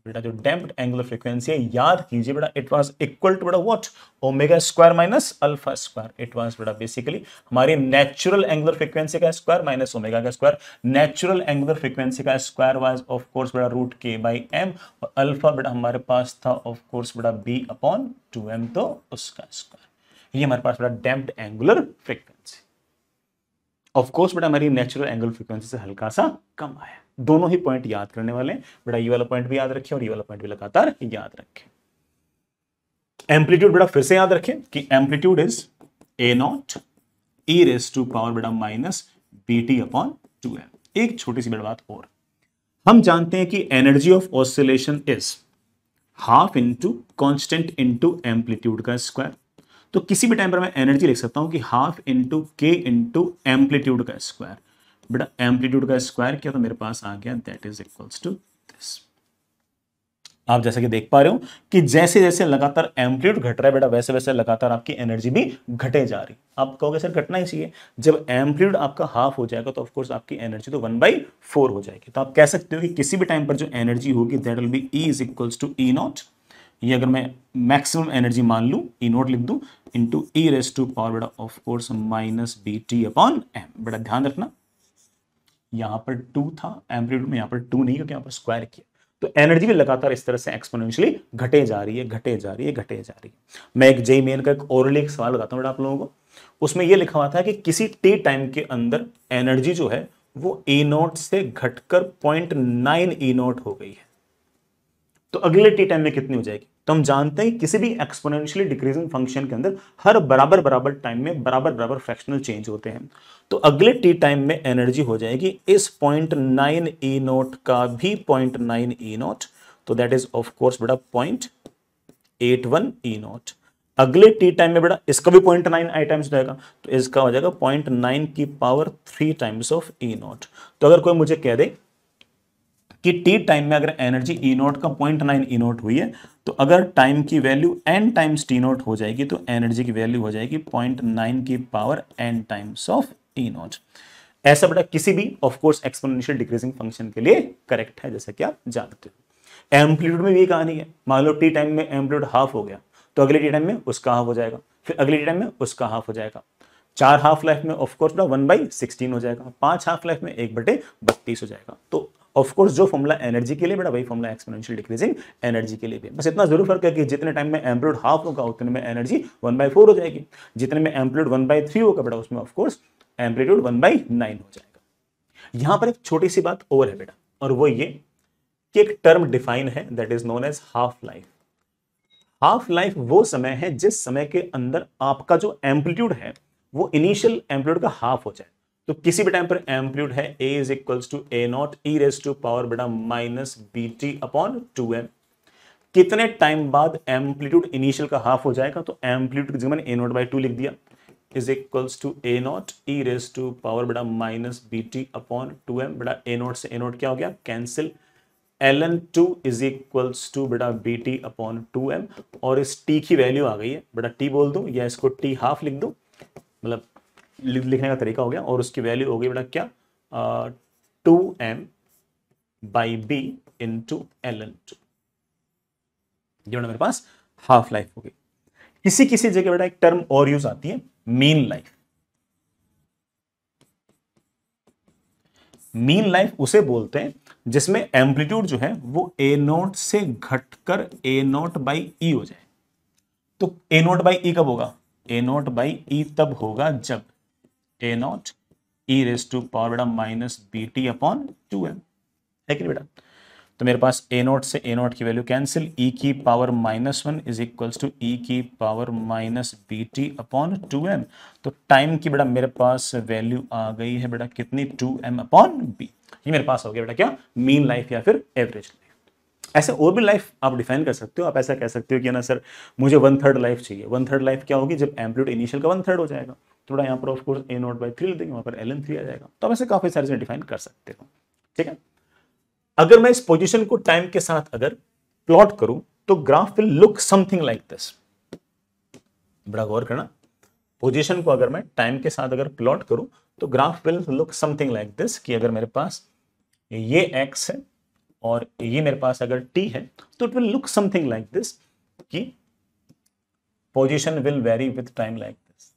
बेटा जो डैम्प्ड एंगुलर फ्रीक्वेंसी है याद कीजिए बेटा इट वाज इक्वल टू बेटा what omega square minus alpha square it was बेटा बेसिकली हमारी नेचुरल एंगुलर फ्रीक्वेंसी का स्क्वायर माइनस ओमेगा का स्क्वायर नेचुरल एंगुलर फ्रीक्वेंसी का स्क्वायर वाज ऑफ कोर्स बेटा रूट के बाई एम और अल्फा बेटा हमारे पास था ऑफ कोर्स बेटा बी अपॉन टू एम तो उसका स्क्वायर ये हमारे पास बेटा damped angular frequency of course बेटा हमारी नेचुरल एंगुलर फ्रीक्वेंसी से हल्का सा कम आया दोनों ही पॉइंट याद करने वाले बड़ा ये वाला पॉइंट भी याद रखें और ये वाला पॉइंट भी लगातार याद रखें एम्पलीट्यूड बेटा फिर से याद रखें कि amplitude is a naught e raise to power बेटा minus B T upon two m एक छोटी सी बड़ी बात और हम जानते हैं कि energy of oscillation is half into constant into amplitude का स्क्वायर तो किसी भी टाइम पर मैं एनर्जी लिख सकता हूं कि हाफ इंटू के इंटू एम्पलीट्यूड का स्क्वायर बेटा एम्पलीट्यूड का स्क्वायर किया तो मेरे पास आ गया that is equals to this आप जैसे कि देख पा रहे हो कि जैसे जैसे लगातार एम्पलीट्यूड घट रहा है बेटा वैसे वैसे लगातार आपकी एनर्जी भी घटे जा रही आप कहोगे सर घटना ही चाहिए जब एम्पलीट्यूड आपका हाफ हो जाएगा तो ऑफकोर्स आपकी एनर्जी तो वन बाई फोर हो जाएगी तो आप कह सकते हो कि किसी भी टाइम पर जो एनर्जी होगी that will be e is equals to E naught ये अगर मैं मैक्सिमम एनर्जी मान लू ई नोट लिख दूँ into e raise to power बेटा of course minus B T upon m बेटा ध्यान रखना यहाँ पर टू था एम्पलीट्यूड में यहाँ पर टू नहीं क्योंकि यहाँ पर स्क्वायर किया तो एनर्जी भी लगातार इस तरह से एक्सपोनेंशियली घटे जा रही है घटे जा रही है घटे जा रही है मैं एक जेई मेन का एक ओरली एक सवाल बताता हूँ आप लोगों को उसमें यह लिखा हुआ था कि किसी टी टाइम के अंदर एनर्जी जो है वो ए नॉट से घटकर पॉइंट नाइन ई नॉट हो गई है तो अगले टी टाइम में कितनी हो जाएगी तो हम जानते हैं किसी भी एक्सपोनेंशियली डिक्रीजिंग फंक्शन के अंदर हर बराबर बराबर टाइम में बराबर बराबर फ्रैक्शनल चेंज होते हैं तो अगले टी टाइम में एनर्जी हो जाएगी इस पॉइंट नाइन ई नोट का भी पॉइंट नाइन ई नोट तो दैट इज ऑफ कोर्स बेटा point eight one e naught अगले टी टाइम में बेटा इसका भी पॉइंट नाइन आई टाइम्स रहेगा तो इसका हो जाएगा पॉइंट नाइन की power three times of e naught तो अगर कोई मुझे कह दे कि टी टाइम में अगर एनर्जी ई नोट का पॉइंट नाइन ई नोट हुई है तो अगर टाइम की value n times t naught हो जाएगी तो एनर्जी की वैल्यू हो जाएगी पॉइंट नाइन की power n times of e naught ऐसा बेटा किसी भी of course exponential decreasing function के लिए करेक्ट है जैसा कि आप जानते हो एम्पलीट्यूड में भी कहानी है मान लो टी टाइम में एम्पलीट्यूड हाफ हो गया तो अगले टी टाइम में उसका हाफ हो जाएगा फिर अगले टी टाइम में उसका हाफ हो जाएगा चार हाफ लाइफ में ऑफकोर्स बेटा वन बाई सिक्सटीन हो जाएगा पांच हाफ लाइफ में एक बटे बत्तीस हो जाएगा तो ऑफकोर्स जो फॉर्मूला एनर्जी के लिए बेटा वही फॉर्मूला एक्सपोनेंशियल डिक्रीजिंग एनर्जी के लिए भी बस इतना जरूर फर्क है कि जितने टाइम में एम्पलोड हाफ होगा उतने में एनर्जी वन बाई हो जाएगी जितने में एम्पलोड वन बाई होगा बेटा उसमें of course amplitude one by nine हो जाएगा यहां पर एक छोटी सी बात और है बेटा और वो ये कि एक टर्म डिफाइन है that is known as half life half life वो समय है जिस समय के अंदर आपका जो एम्पलीट्यूड है वो इनिशियल एम्पलीट्यूड का हाफ हो जाए तो किसी भी टाइम पर एम्पलीट है a is equal to A naught e raise to power बेटा minus B T upon two m कितने टाइम बाद एम्पलीट्यूड इनिशियल का हाफ हो जाएगा तो एम्पलीट्यूड की जगह मैंने ए नॉट बाई टू लिख दिया is equal to A naught e raise to power बेटा minus B T upon two M बेटा ए नॉट से ए नॉट क्या हो गया cancel L N two is equal to बेटा B T upon two M और इस T की वैल्यू आ गई है बेटा टी बोल दू या इसको टी हाफ लिख दू मतलब लिखने का तरीका हो गया और उसकी वैल्यू हो गई बेटा क्या two M by B in two L N two ये बेटा मेरे पास हाफ लाइफ हो गई किसी किसी जगह बेटा एक टर्म और यूज आती है मीन लाइफ मीन लाइफ उसे बोलते हैं जिसमें एम्पलीट्यूड जो है वो ए नोट से घटकर ए नोट बाई ई हो जाए तो ए नोट बाई ई कब होगा ए नोट बाई ई तब होगा जब A naught e raise to power बेटा minus B T upon two M है कि बेटा तो मेरे पास ए नॉट से ए नॉट की वैल्यू कैंसिल ई की power minus one is equals to e की power minus B T upon two M तो टाइम की बेटा मेरे पास वैल्यू आ गई है बेटा कितनी टू एम अपॉन बी ये मेरे पास हो गया बेटा क्या मीन लाइफ या फिर एवरेज लाइफ ऐसे और भी लाइफ आप डिफाइन कर सकते हो आप ऐसा कह सकते हो कि ना सर मुझे वन थर्ड लाइफ चाहिए वन थर्ड लाइफ क्या होगी जब एम्पलीट इनिशियल का वन थर्ड हो जाएगा थोड़ा यहाँ पर of course A naught by three देंगे वहाँ पर एल एन थ्री आ जाएगा तो आप ऐसे काफ़ी सारे चीज़ें डिफाइन कर सकते हो ठीक है अगर मैं इस पोजिशन को टाइम के साथ अगर प्लॉट करूं तो graph will look something like this बड़ा गौर करना पोजिशन को अगर मैं टाइम के साथ अगर प्लॉट करूं तो graph will look something like this कि अगर मेरे पास ये एक्स है और ये मेरे पास अगर टी है तो it will look something like this कि position will vary with time like this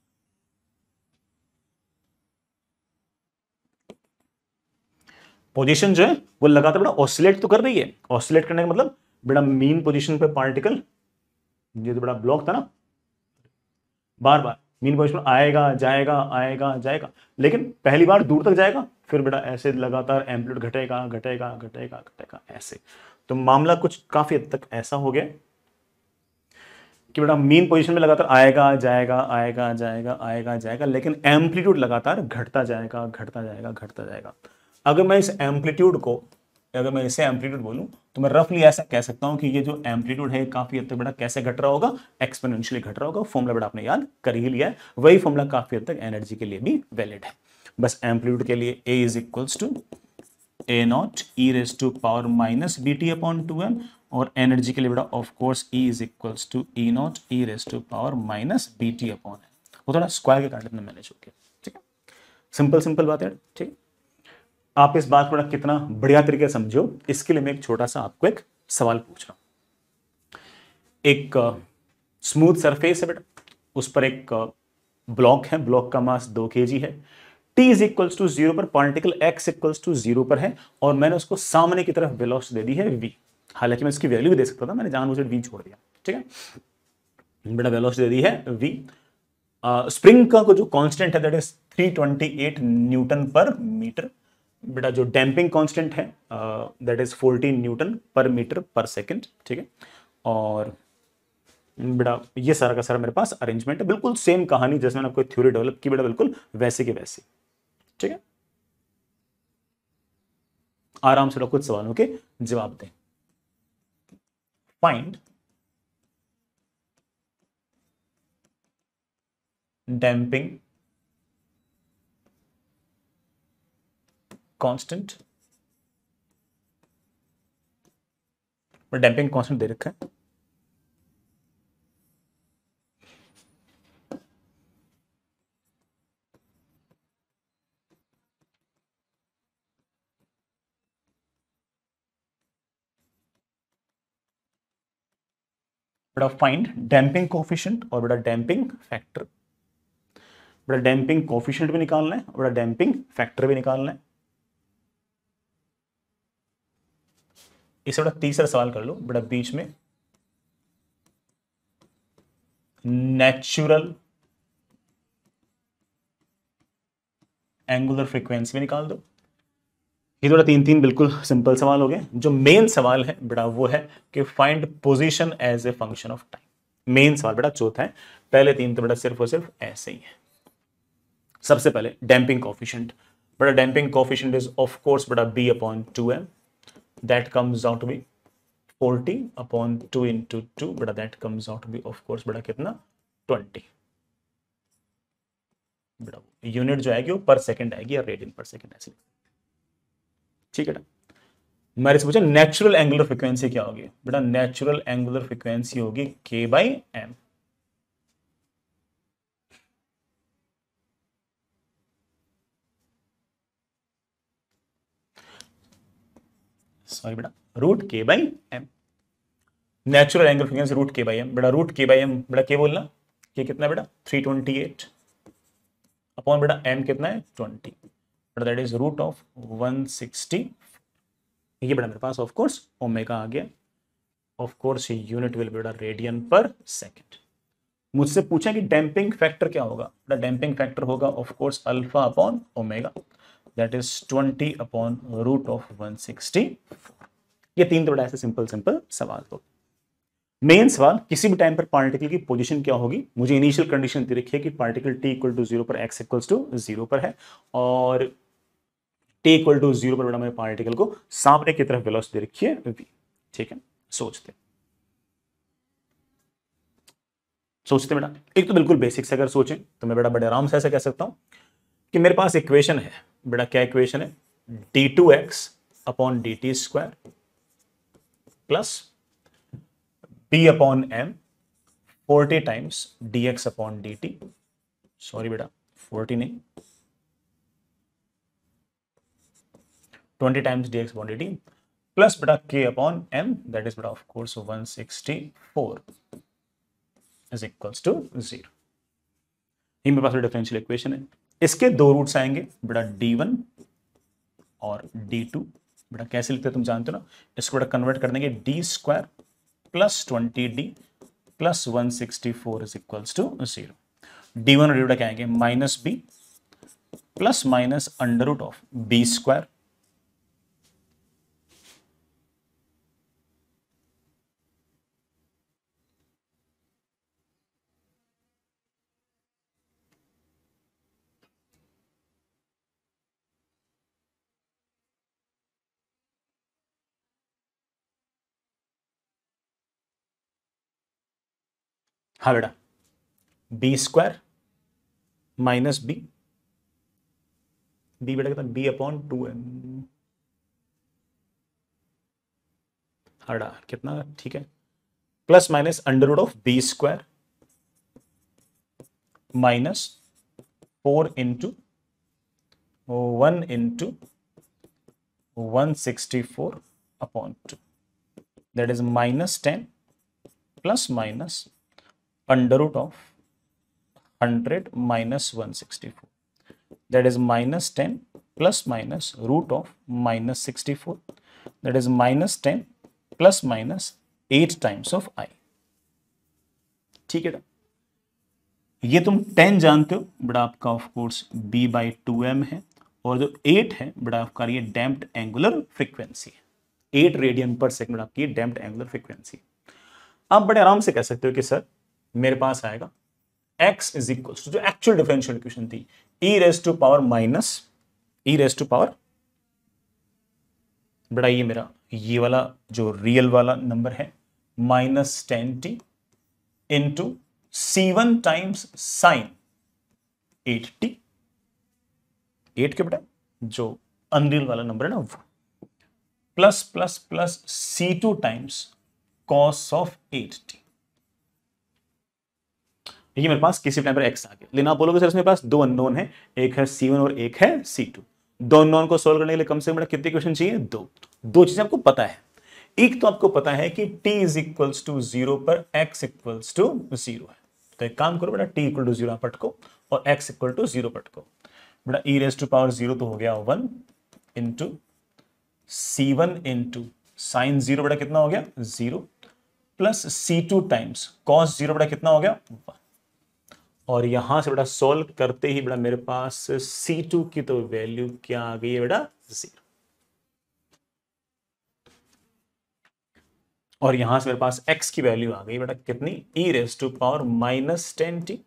position जो है वो लगातार बड़ा ऑसिलेट तो कर रही है ऑसिलेट करने का मतलब बड़ा मीन पोजिशन पे पार्टिकल ये तो बड़ा ब्लॉक था ना बार बार मीन पोजिशन आएगा जाएगा आएगा जाएगा लेकिन पहली बार दूर तक जाएगा फिर बेटा ऐसे लगातार एम्पलीट्यूड घटेगा घटेगा घटेगा घटेगा ऐसे तो मामला कुछ काफ़ी हद तक ऐसा हो गया कि बेटा मेन पोजीशन में लगातार आएगा जाएगा आएगा जाएगा आएगा जाएगा लेकिन एम्पलीट्यूड लगातार घटता जाएगा घटता जाएगा घटता जाएगा अगर मैं इस एम्पलीट्यूड को अगर मैं इसे एम्पलीट्यूड बोलूं तो मैं रफली ऐसा कह सकता हूं कि ये जो एम्पलीट्यूड है काफ़ी हद तक बेटा कैसे घट रहा होगा एक्सपोनेंशियली घट रहा होगा फॉर्मुला बेटा आपने याद कर ही लिया है वही फॉर्मुला काफ़ी हद तक एनर्जी के लिए भी वैलिड है बस एम्पलीट्यूड के लिए A is equals to A naught e raise to power minus B T upon two M और एनर्जी के लिए बेटा of course E is equals to E naught e raise to power minus B T upon M वो थोड़ा square के कारण manage हो गया ठीक है सिंपल सिंपल बात है ठीक आप इस बात को कितना बढ़िया तरीके से समझो इसके लिए मैं एक छोटा सा आपको एक सवाल पूछ रहा हूं एक स्मूथ uh, सरफेस है बेटा उस पर एक ब्लॉक uh, है ब्लॉक का मास दो के है T is equals to zero पर particle X equals to zero पर है और मैंने उसको सामने की तरफ वेलोसिटी दे दी है वी हालांकि मैं इसकी वैल्यू भी दे सकता था मैंने जानबूझ वी छोड़ दिया ठीक है बड़ा वेलोसिटी दे दी है वी स्प्रिंग का को जो कांस्टेंट है that is 328 newton per metre बेटा जो डैम्पिंग कांस्टेंट है that is 14 newton per metre पर सेकंड ठीक है और बेटा ये सारा का सारा मेरे पास अरेंजमेंट है बिल्कुल सेम कहानी जैसे मैंने आपको थ्योरी डेवलप की बेटा बिल्कुल वैसे के वैसे ठीक है आराम से कुछ सवालों के जवाब दें find damping constant damping constant दे रखा है बेटा फाइंड डैम्पिंग कोफिशियंट और बेटा डैम्पिंग फैक्टर बेटा डैम्पिंग कोफिशियंट भी निकालना है और बेटा डैम्पिंग फैक्टर भी निकालना है इसे बेटा तीसरा सवाल कर लो बेटा बीच में नेचुरल एंगुलर फ्रीक्वेंसी भी निकाल दो ये थोड़ा तीन तीन बिल्कुल सिंपल सवाल हो गए जो मेन सवाल है बेटा वो है कि find position as a function of time main सवाल बेटा चौथा है पहले तीन तो बेटा सिर्फ और सिर्फ ऐसे ही है सबसे पहले डैम्पिंग कॉफिशेंट बड़ा damping coefficient is of course बेटा B upon two M that comes out B forty upon two into two बड़ा that comes out B of course बेटा कितना ट्वेंटी बड़ा यूनिट जो आएगी वो पर सेकेंड आएगी या रेडियन पर सेकेंड ऐसे ठीक है ना मैंने पूछा नेचुरल एंगुलर फ्रिक्वेंसी क्या होगी बेटा नेचुरल एंगुलर फ्रिक्वेंसी होगी के बाई एम सॉरी बेटा रूट के by m natural angle frequency root के बाई एम बेटा रूट के बाई एम बेटा के बोलना के कितना बेटा थ्री ट्वेंटी एट अपॉन बेटा एम कितना है twenty that is root of 160 ये बेटा मेरे पास ऑफ कोर्स ओमेगा आ गया ऑफ कोर्स यूनिट विल बेटा रेडियन पर सेकंड मुझसे पूछा कि डैम्पिंग फैक्टर क्या होगा बेटा डैम्पिंग फैक्टर होगा of course alpha upon omega that is 20 upon root of 160 ये तीन तो बड़ा ऐसे सिंपल सिंपल सवाल हो तो। मेन सवाल किसी भी टाइम पर पार्टिकल की पोजीशन क्या होगी मुझे इनिशियल कंडीशन दे रखी है कि particle T equal to zero पर एक्स इक्वल टू जीरो पर है और टी इक्वल टू जीरो पर बना मैंने पार्टिकल को सामने की तरफ वेलोसिटी दे रखिए वी ठीक है सोचते सोचते बेटा एक तो बिल्कुल बेसिक से अगर सोचें तो मैं बेटा बड़े आराम से ऐसा कह सकता हूं कि मेरे पास इक्वेशन है बेटा क्या इक्वेशन है D two x upon D T square plus B upon M forty times D x upon D T sorry बेटा फोर्टी नहीं 20 times dx upon plus beta k upon m that is beta of course 164 is equals to zero ये मेरे पास differential equation है इसके दो roots आएंगे बेटा D one और डी टू बेटा कैसे लिखते हैं तुम जानते हो ना इसको बेटा कन्वर्ट कर देंगे D square plus twenty D plus one sixty four is equals to zero D one और डी क्या आएंगे minus B plus minus under root of B square हाँ बेटा B square minus B B बेटा कितना B upon two M हाँ बेटा कितना ठीक है plus minus under of B square minus four into one into one sixty four upon two that is minus ten plus minus under root of hundred minus one sixty four that is minus ten plus minus root of minus sixty four that is minus ten plus minus eight times of i ठीक है ये तुम ten जानते हो बड़ा आपका of course b by two M है और जो एट है बड़ा आपका ये डैम्प्ड एंगुलर फ्रीक्वेंसी है एट रेडियन पर सेकंड आपकी डैम्प्ड एंगुलर फ्रीक्वेंसी आप बड़े आराम से कह सकते हो कि सर मेरे पास आएगा x इज इक्वल टू जो एक्चुअल डिफरेंशियल इक्वेशन थी e raise to power minus e raise to power बड़ा ये मेरा ये वाला जो रियल वाला नंबर है minus ten T into C one times sine eight T eight के बेटा जो अनरियल वाला नंबर है ना वो plus plus plus C two times cos of eight T देखिए मेरे पास किसी टाइम पर एक्स आ गया लेकिन आप बोलोगे सर इसमें पास दो अननोन है एक है सी वन और एक है सी टू दो अननोन को सोल्व करने के लिए कम से कम कितने क्वेश्चन चाहिए दो दो चीजें आपको पता है एक तो आपको पता है कि T is equals to zero पर एक्स इक्वल्स टू जीरो है तो एक काम करो बेटा टी इक्वल टू जीरो पटको और एक्स इक्वल टू जीरो पटको बेटा e raise to power zero तो हो गया one into C one into sine zero बेटा कितना हो गया जीरो प्लस सी टू टाइम्स कॉस जीरो बेटा कितना हो गया वन और यहां से बेटा सॉल्व करते ही बेटा मेरे पास सी टू की तो वैल्यू क्या आ गई है बेटा जीरो और यहां से मेरे पास x की वैल्यू आ गई बेटा कितनी e raise to power minus ten T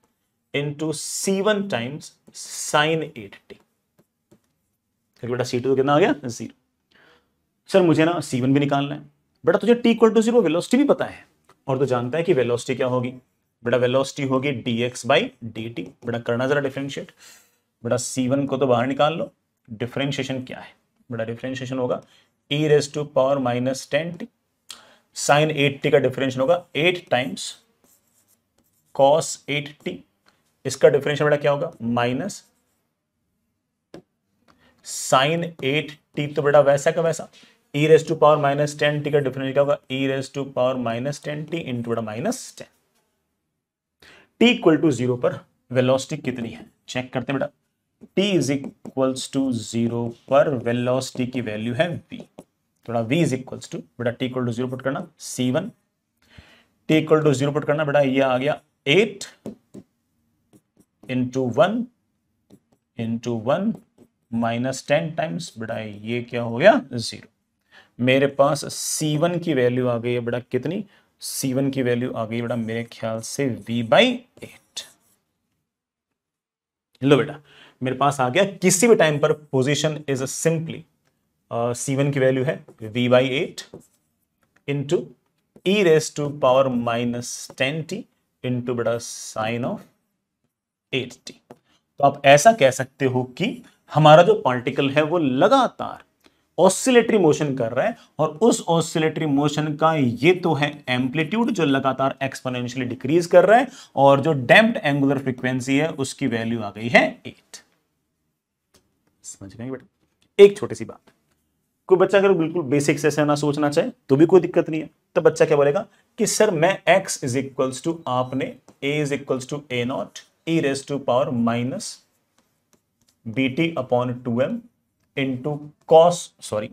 into C one times sine eight T क्योंकि बेटा सी टू तो कितना आ गया जीरो सर मुझे ना सी वन भी निकालना है बेटा तुझे T equal to zero velocity भी पता है और तो जानता है कि वेलोसिटी क्या होगी बेटा वेलोसिटी होगी D x by D T बेटा करना जरा डिफ्रेंशिएट बेटा सी वन को तो बाहर निकाल लो डिफ्रेंशिएशन क्या है बेटा डिफ्रेंशिएशन होगा e raise to power minus ten T sine eight T का डिफरेंशन होगा eight times cos eight T इसका डिफरेंशन बेटा क्या होगा माइनस साइन एट टी तो बेटा वैसा का वैसा e raise to power minus ten T का डिफरेंशियल क्या होगा e raise to power minus ten T into बेटा minus ten T equal to zero पर वेलोसिटी कितनी है चेक करते हैं बेटा T is equals to zero पर वेलोसिटी की वैल्यू है वी थोड़ा वी इज इक्वल्स टू बेटा T equal to zero put करना C one T equal to zero put करना बेटा ये आ गया eight into one into one minus ten times बेटा ये क्या हो गया जीरो मेरे पास सी वन की वैल्यू आ गई है बेटा कितनी C1 की वैल्यू आ गई बेटा मेरे ख्याल से वी बाई एट लो बेटा मेरे पास आ गया किसी भी टाइम पर पोजीशन इज सिंपली C1 की वैल्यू है we by eight into e raise to power minus ten T into बेटा साइन ऑफ एट टी तो आप ऐसा कह सकते हो कि हमारा जो पार्टिकल है वो लगातार ऑसिलेटरी मोशन कर रहा है और उस ऑसिलेटरी मोशन का ये तो है एम्पलीट्यूड जो लगातार एक्सपोनेंशियली डिक्रीज कर रहा है और जो डैम्प्ड एंगुलर फ्रीक्वेंसी है उसकी वैल्यू आ गई है एट समझ गए बेटा एक छोटी सी बात कोई बच्चा अगर बिल्कुल बेसिक से ना सोचना चाहे तो भी कोई दिक्कत नहीं है तो बच्चा क्या बोलेगा कि सर मैं x इज इक्वल्स टू आपने a is equals to A naught e raise to power minus B T upon two M into cos sorry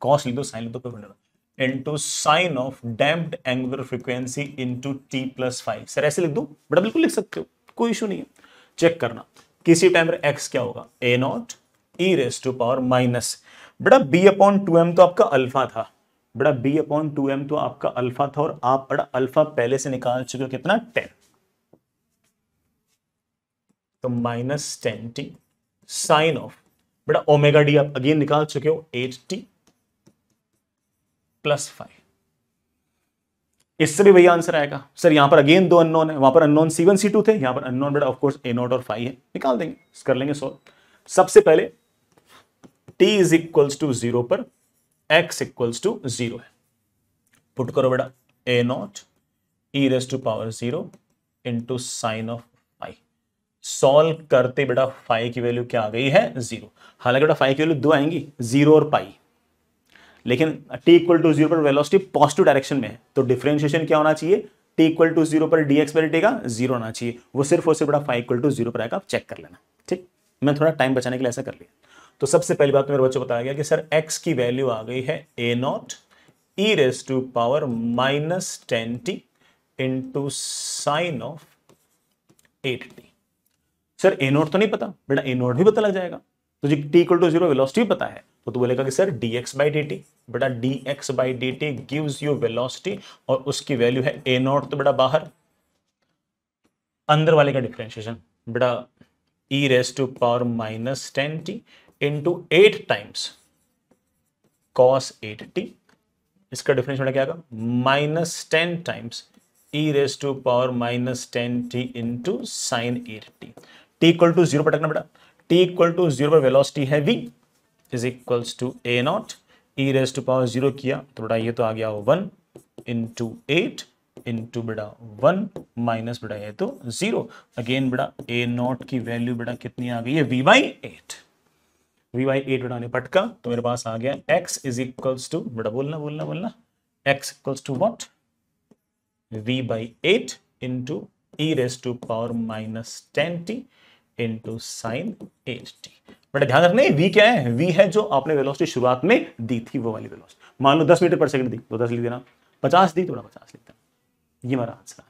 cos लिख दो साइन लिख दो कोई फंडा into sine of damped angular frequency into T plus five sir ऐसे लिख दो बड़ा बिल्कुल लिख सकते हो कोई इशू नहीं है चेक करना किसी टाइम पर एक्स क्या होगा A naught e raise to power minus बड़ा बी अपॉन टू एम तो आपका अल्फा था बड़ा बी अपॉन टू एम तो आपका अल्फा था और आप बड़ा अल्फा पहले से निकाल चुके हो कितना टेन तो minus ten T sine of बेटा ओमेगा डी आप अगेन निकाल चुके हो एच टी प्लस फाइव इससे भी वही आंसर आएगा सर यहां पर अगेन दो अननोन है वहां पर अननोन सी वन सी टू थे यहां पर अननोन बेटा ऑफकोर्स ए नॉट और फाइव है निकाल देंगे कर लेंगे सॉल्व सबसे पहले T is equals to zero पर एक्स इक्वल्स टू जीरो है पुट करो बेटा A naught e raise to power zero into sine of solve करते बेटा फाइव की वैल्यू क्या आ गई है जीरो हालांकि बेटा फाइव की वैल्यू दो आएंगी जीरो और पाई लेकिन टी इक्वल टू जीरो पर वेलोसिटी पॉजिटिव डायरेक्शन में है तो डिफ्रेंशिएशन क्या होना चाहिए टी इक्वल टू जीरो पर डी एक्स का जीरो होना चाहिए वो सिर्फ और सिर्फ बेटा फाइव इक्वल टू जीरो पर आएगा आप चेक कर लेना ठीक मैं थोड़ा टाइम बचाने के लिए ऐसा कर लिया तो सबसे पहली बात तो मेरे बच्चों बताया गया कि सर एक्स की वैल्यू आ गई है A naught e raise to power minus ten T into sine of eight T sir A naught तो नहीं पता बेटा ए नोट भी पता लग जाएगा तो जी T equal to zero velocity पता है तो तू बोलेगा कि sir D x by D T बेटा D x by D T gives you velocity और उसकी वैल्यू है ए नोट तो बेटा बाहर अंदर वाले का डिफ्रेंशिएशन बेटा e raise to power minus ten T into eight times cos eight T इसका डिफरेंस बेटा क्या आएगा minus ten times e raise to power minus ten T into sine eight t t equal to zero पर टकना बेटा T equal to zero पर velocity है v is equals to A naught e raise to power zero किया तो बेटा ये तो आ गया one in to eight into बेटा वन माइनस बेटा ये तो जीरो अगेन बेटा ए नॉट की वैल्यू बेटा कितनी आ गई है we by eight v by eight बेटा ने पटका तो मेरे पास आ गया एक्स इज इक्वल्स टू बेटा बोलना बोलना बोलना x equals to what v by eight into e raise to power minus ten T into sine h t बेटा ध्यान रखना है वी क्या है वी है जो आपने वेलोसिटी शुरुआत में दी थी वो वाली वेलोसिटी मान लो दस मीटर पर सेकंड दी तो दस लिख देना पचास दी थोड़ा तो पचास लिख देना ये हमारा आंसर आ गया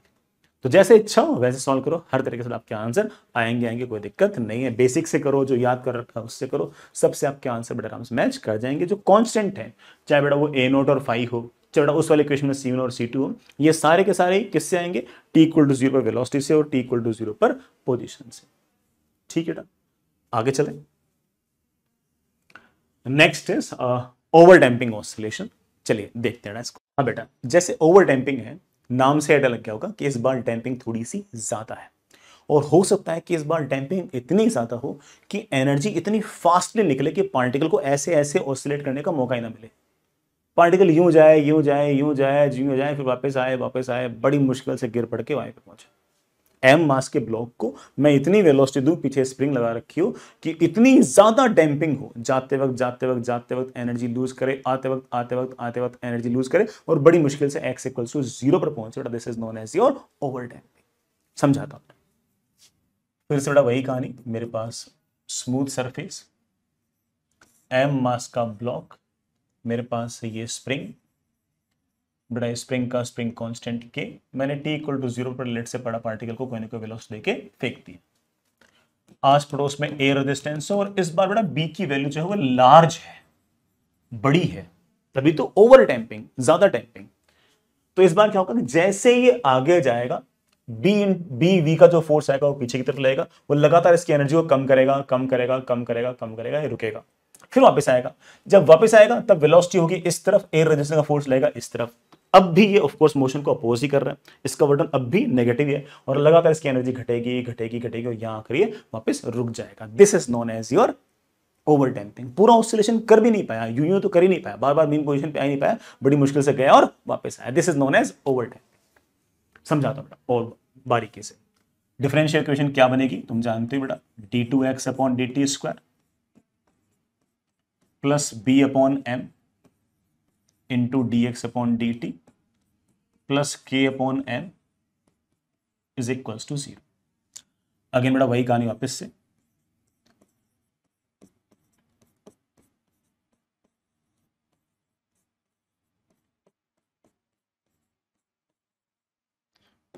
तो जैसे इच्छा हो वैसे सॉल्व करो हर तरीके से आपके आंसर आएंगे आएंगे कोई दिक्कत नहीं है बेसिक से करो जो याद कर रखा है उससे करो सबसे आपके आंसर बेटा आराम से मैच कर जाएंगे जो कॉन्स्टेंट है चाहे बेटा वो ए नोट और फाइव हो चाहे बेटा उस वाले क्वेश्चन में सी वन और सी टू हो ये सारे के सारे किससे आएंगे टी इक्वल टू जीरो पर वेलोसिटी से और टी इक्वल टू जीरो पर पोजिशन से ठीक है आगे चले next is over damping oscillation चलिए देखते हैं ना इसको हाँ बेटा जैसे ओवर डैम्पिंग है नाम से ऐडा लग गया होगा कि इस बार डैम्पिंग थोड़ी सी ज़्यादा है और हो सकता है कि इस बार डैम्पिंग इतनी ज़्यादा हो कि एनर्जी इतनी फास्टली निकले कि पार्टिकल को ऐसे ऐसे ऑसिलेट करने का मौका ही ना मिले पार्टिकल यूं जाए यूं जाए यूं जाए यूं जाए फिर वापस आए वापस आए बड़ी मुश्किल से गिर पड़ के वहीं पर पहुंचे एम मास के ब्लॉक को मैं इतनी वेलोसिटी दूं पीछे स्प्रिंग लगा रखी हो कि इतनी ज़्यादा डैम्पिंग हो जाते वक्त जाते वक्त जाते वक्त एनर्जी लूज करे आते वक्त आते वक्त आते वक्त एनर्जी लूज करे और बड़ी मुश्किल से एक्स इक्वल टू जीरो पर पहुंचे but this is known as your over damping समझाता हूं फिर से बड़ा वही कहानी मेरे पास स्मूथ सरफेस एम मास का ब्लॉक मेरे पास ये स्प्रिंग बड़ा स्प्रिंग का स्प्रिंग कांस्टेंट के मैंने टी इक्वल टू जीरो पर लेट से पड़ा पार्टिकल को कोई ना कोई वेलोस लेके फेंक दिया आस पड़ोस में ए रेजिस्टेंस है और इस बार बड़ा बी की वैल्यू जो है वो लार्ज है बड़ी है तभी तो ओवर टैंपिंग ज्यादा टैंपिंग तो इस बार क्या होगा जैसे ये आगे जाएगा बी इन बी वी का जो फोर्स आएगा वो पीछे की तरफ लेगा वो लगातार इसकी एनर्जी को कम करेगा कम करेगा कम करेगा कम करेगा ये रुकेगा फिर वापस आएगा जब वापस आएगा तब वेलोसिटी होगी इस तरफ एयर रेजिस्टेंस का फोर्स लेगा इस तरफ अब भी ये ऑफकोर्स मोशन को अपोज ही कर रहा है इसका बटन अब भी नेगेटिव है और लगातार इसकी एनर्जी घटेगी घटेगी घटेगी और यहां आकर ये वापस रुक जाएगा this is known as your over damping पूरा ऑसिलेशन कर भी नहीं पाया यू यू तो कर ही नहीं पाया बार बार मीन पोजिशन पर आ नहीं पाया बड़ी मुश्किल से गया और वापस आया this is known as over damping समझाता हूँ बेटा और बारीकी से डिफरेंशियल इक्वेशन क्या बनेगी तुम जानते हो बेटा d two x upon D T square plus B upon M into D x upon D T plus के upon M is equal to zero again बेटा वही कहानी वापस से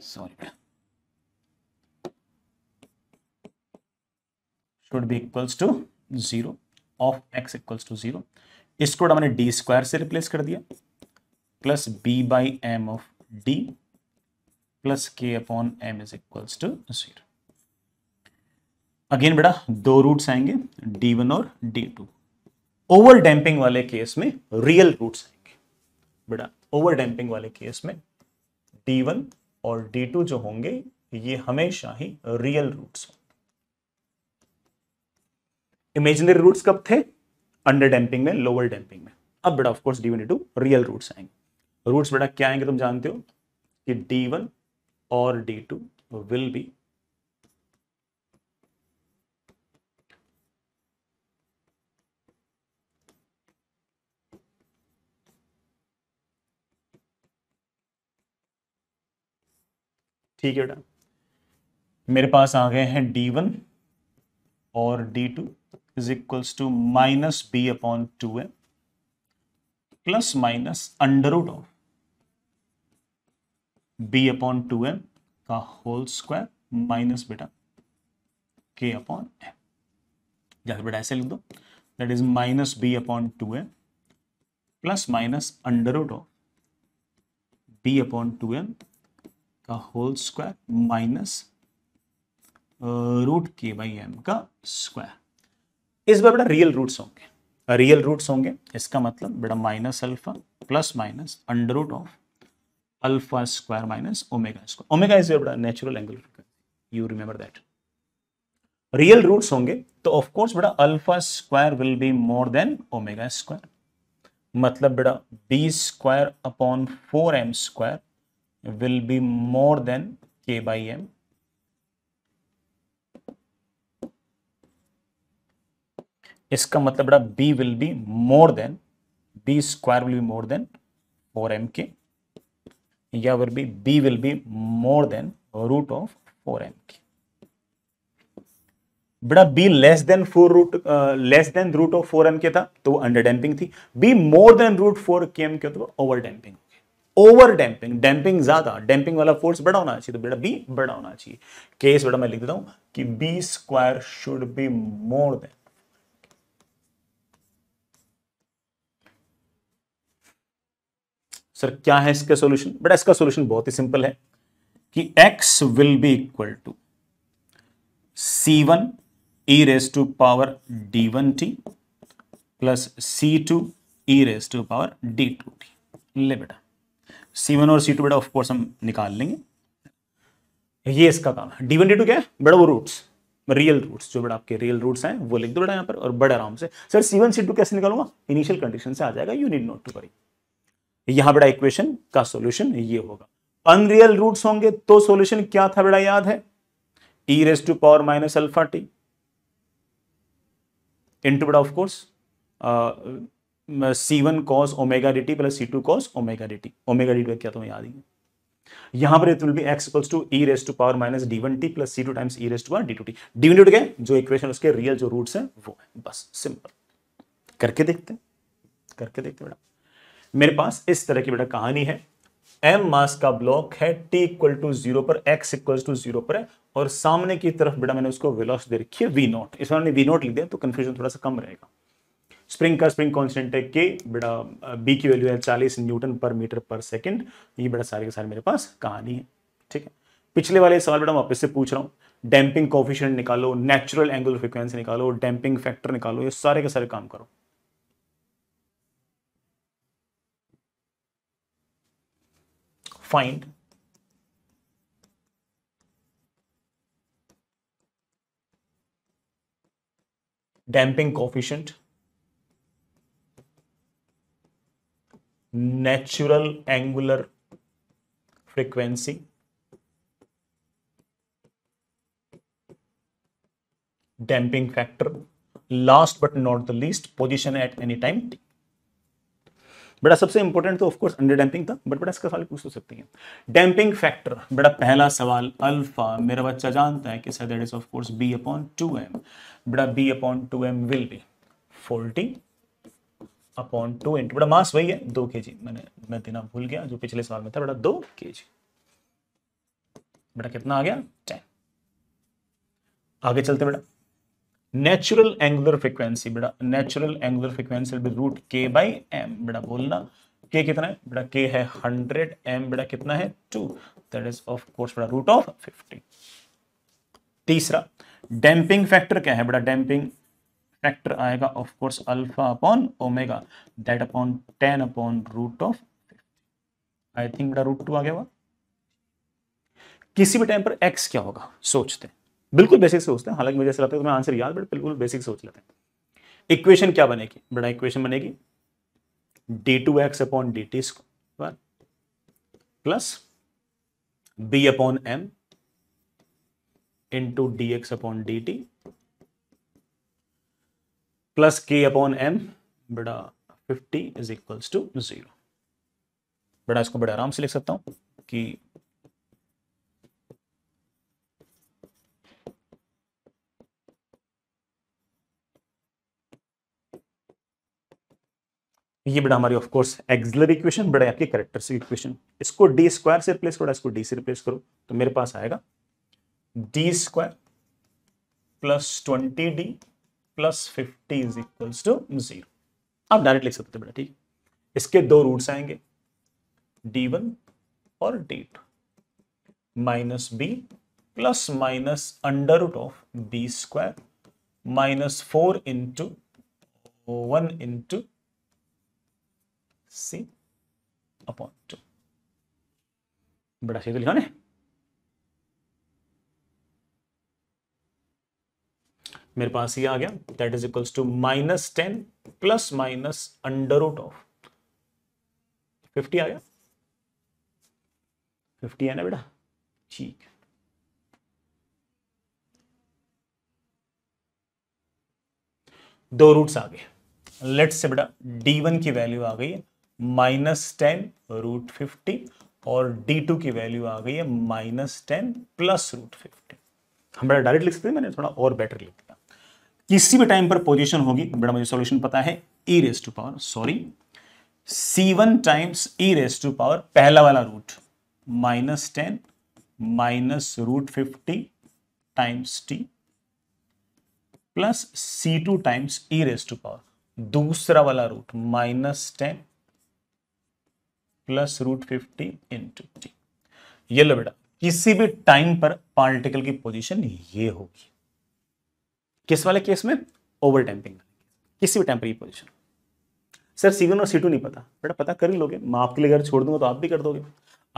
sorry should be equals to zero of x equals to zero इसको मैंने d square से replace कर दिया plus B by M of d plus के upon M is equals to zero again बेटा दो रूट्स आएंगे डी वन और डी टू ओवर डैम्पिंग वाले केस में रियल रूट्स आएंगे बेटा ओवर डैम्पिंग वाले केस में डी वन और डी टू जो होंगे ये हमेशा ही रियल रूट्स होंगे इमेजिनरी रूट्स कब थे अंडर डैम्पिंग में लोअर डैम्पिंग में अब बेटा of course d one two real roots आएंगे रूट्स बेटा क्या आएंगे तुम जानते हो कि डी वन और डी टू विल बी ठीक है बेटा मेरे पास आ गए हैं डी वन और D two is is equals to minus b upon 2m plus minus under of B upon two M का होल स्क्वायर माइनस बेटा के अपॉन एम या बेटा ऐसे लिख दो that is minus B upon two M plus minus under root of B upon two M का whole square minus root के बाई एम का स्क्वायर इस बार बेटा रियल रूट्स होंगे रियल रूट्स होंगे इसका मतलब बेटा minus alpha plus minus under root of alpha square minus omega square omega is बेटा natural angle you remember that real roots होंगे तो ऑफ कोर्स बेटा alpha square will be more than omega square मतलब बेटा B square upon four m square will be more than k by m इसका मतलब बड़ा b will be more than b square will be more than four m k या will be b will be more than root of four m के बेटा b less than four root less than root of four m k था तो वो under damping थी b more than root four k m k तो over damping over damping damping ज्यादा damping वाला force बड़ा होना चाहिए तो बेटा बी बड़ा होना चाहिए केस बड़ा मैं लिख देता हूं कि b square should be more than sir क्या है इसका सोल्यूशन बेटा इसका सोल्यूशन बहुत ही सिंपल है कि x will be equal to c one e raise to power d one t plus C two e raise to power d two t ले बेटा सी वन और सी टू बेटा of course हम निकाल लेंगे ये इसका काम है डी वन डी टू क्या है बेटा वो रूट्स रियल रूट्स जो बेटा आपके रियल रूट्स हैं वो लिख दो बेटा यहाँ पर और बड़े आराम से सर सी वन सी टू कैसे निकालूंगा इनिशियल कंडीशन से आ जाएगा यू नीड नॉट टू करी यहां बेटा इक्वेशन का सोल्यूशन ये होगा अनरियल रूट्स होंगे तो सोल्यूशन क्या था बेटा याद है e raise to power minus alpha t into बेटा of course c one cos omega d T plus सी two cos omega d t omega d t क्या तुम्हें याद ही यहां पर it will be x equals to e raise to power minus d one t plus C two times e raise to power d two t d one two के जो equation उसके real जो रूट्स हैं वो है बस simple करके देखते हैं करके देखते हैं बेटा मेरे पास इस तरह की बेटा कहानी है एम मास का ब्लॉक है टी इक्वल टू जीरो पर एक्स इक्वल टू जीरो पर है और सामने की तरफ बेटा मैंने उसको विलॉस दे रखी है वी नॉट इस बार वी नॉट लिख दिया तो कंफ्यूजन थोड़ा सा कम रहेगा स्प्रिंग का स्प्रिंग कॉन्स्टेंट है के बेटा बी की वैल्यू है चालीस न्यूटन पर मीटर पर सेकेंड ये बेटा सारे के सारे मेरे पास कहानी है ठीक है पिछले वाले सवाल बेटा वापस से पूछ रहा हूँ डैम्पिंग कॉफिशियंट निकालो नेचुरल एंगल फ्रिक्वेंसी निकालो डैम्पिंग फैक्टर निकालो ये सारे के सारे काम करो find damping coefficient natural angular frequency damping factor last but not the least position at any time t बेटा सबसे इंपॉर्टेंट तो ऑफकोर्स अंडर डैम्पिंग था बट बेटा इसका सवाल पूछ तो सकते हैं डैम्पिंग फैक्टर बेटा पहला सवाल अल्फा मेरा बच्चा जानता है कि sir that is of course b upon two M बेटा B upon two m will be forty upon two into बड़ा मास वही है दो के जी मैंने मैं देना भूल गया जो पिछले साल में था बड़ा दो के जी बेटा कितना आ गया टेन आगे चलते बेटा नेचुरल एंगुलर फ्रिक्वेंसी बेटा natural angular frequency will be root के बाई एम बेटा बोलना के कितना है बेटा के है हंड्रेड एम बेटा कितना है two that is of course बेटा रूट ऑफ फिफ्टी तीसरा डैम्पिंग फैक्टर क्या है बेटा डैम्पिंग फैक्टर आएगा of course alpha upon omega that upon ten upon root of I think बेटा रूट टू आ गया हुआ किसी भी टाइम पर एक्स क्या होगा सोचते हैं बिल्कुल बेसिक सोचते हैं हालांकि मुझे ऐसा लगता है तुम्हें आंसर याद बट बिल्कुल बेसिक सोच लेते हैं इक्वेशन क्या बनेगी बड़ा इक्वेशन बनेगी d two x upon D T square plus B upon M into D x upon D T plus के अपॉन एम बड़ा fifty is equals to zero बड़ा इसको बड़े आराम से लिख सकता हूं कि ये बड़ा हमारी ऑफ कोर्स एक्सलर इक्वेशन बेटा आपकी करेक्टरिस्टिक इक्वेशन इसको डी स्क्वायर से रिप्लेस करो इसको डी से रिप्लेस करो तो मेरे पास आएगा d square plus twenty D plus fifty is equals to zero आप डायरेक्ट लिख सकते हैं बेटा ठीक है इसके दो रूट्स आएंगे डी वन और D two minus B plus minus under root of B square minus four into one into c upon two बड़ा सीधे तो लिखा ने मेरे पास ये आ गया that is equals to minus ten plus minus under root of fifty आ गया फिफ्टी है ना बेटा ठीक है दो रूट्स आ गए लेट्स से बेटा डी वन की वैल्यू आ गई है माइनस टेन रूट फिफ्टी और डी टू की वैल्यू आ गई है minus ten plus root fifty हम बड़ा डायरेक्ट लिख सकते हैं मैंने थोड़ा और बेटर लिख दिया किसी भी टाइम पर पोजीशन होगी बड़ा मुझे सॉल्यूशन पता है e raise to power sorry c one times e raise to power पहला वाला root minus ten minus root fifty times t plus C two times e raise to power दूसरा वाला root minus ten plus root fifty into t ये लो बेटा किसी भी time पर पार्टिकल की पोजीशन ये होगी किस वाले केस में ओवर डैम्पिंग किसी भी टाइम पर ये पोजीशन सर सी और सी नहीं पता बेटा पता कर ही लोगे मैं आपके लिए अगर छोड़ दूंगा तो आप भी कर दोगे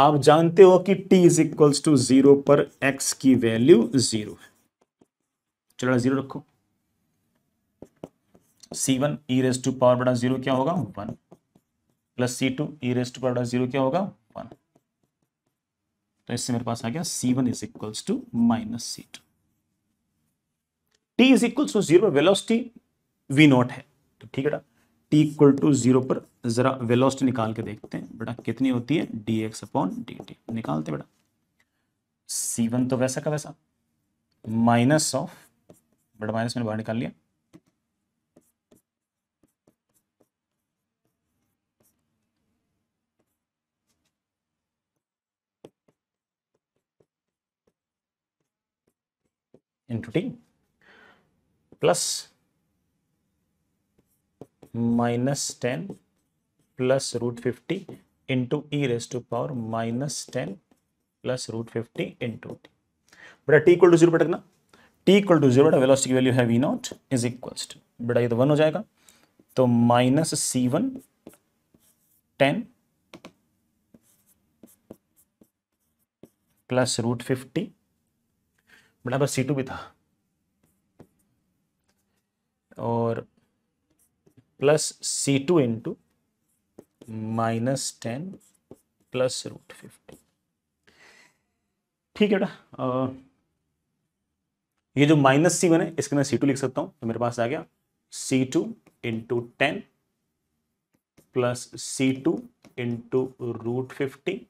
आप जानते हो कि t is equals to zero पर x की वैल्यू जीरो है चलो जीरो रखो c1 one e raise to power बड़ा जीरो क्या होगा वन प्लस सी टू ई रेस्ट पर जीरो क्या होगा वन तो इससे मेरे पास आ गया c one is equals to minus c two t is equals to zero velocity v naught है तो ठीक है टी इक्वल टू जीरो पर जरा वेलोसिटी निकाल के देखते हैं बेटा कितनी होती है d x upon D t निकालते बेटा सी वन तो वैसा का वैसा माइनस ऑफ बेटा माइनस मैंने बाहर निकाल लिया into t plus minus 10 plus root 50 into e raised to power minus 10 plus root 50 into t. बेटा t इक्वल टू जीरो पटकना t equal to zero velocity की वैल्यू है v naught is equals to बेटा ये तो one हो जाएगा तो minus c one ten plus root fifty बड़ा पास सी टू भी था और प्लस सी two into minus ten plus root fifty ठीक है बेटा ये जो माइनस सी बने इसके मैं सी टू लिख सकता हूं तो मेरे पास आ गया c two into ten plus C two into root fifty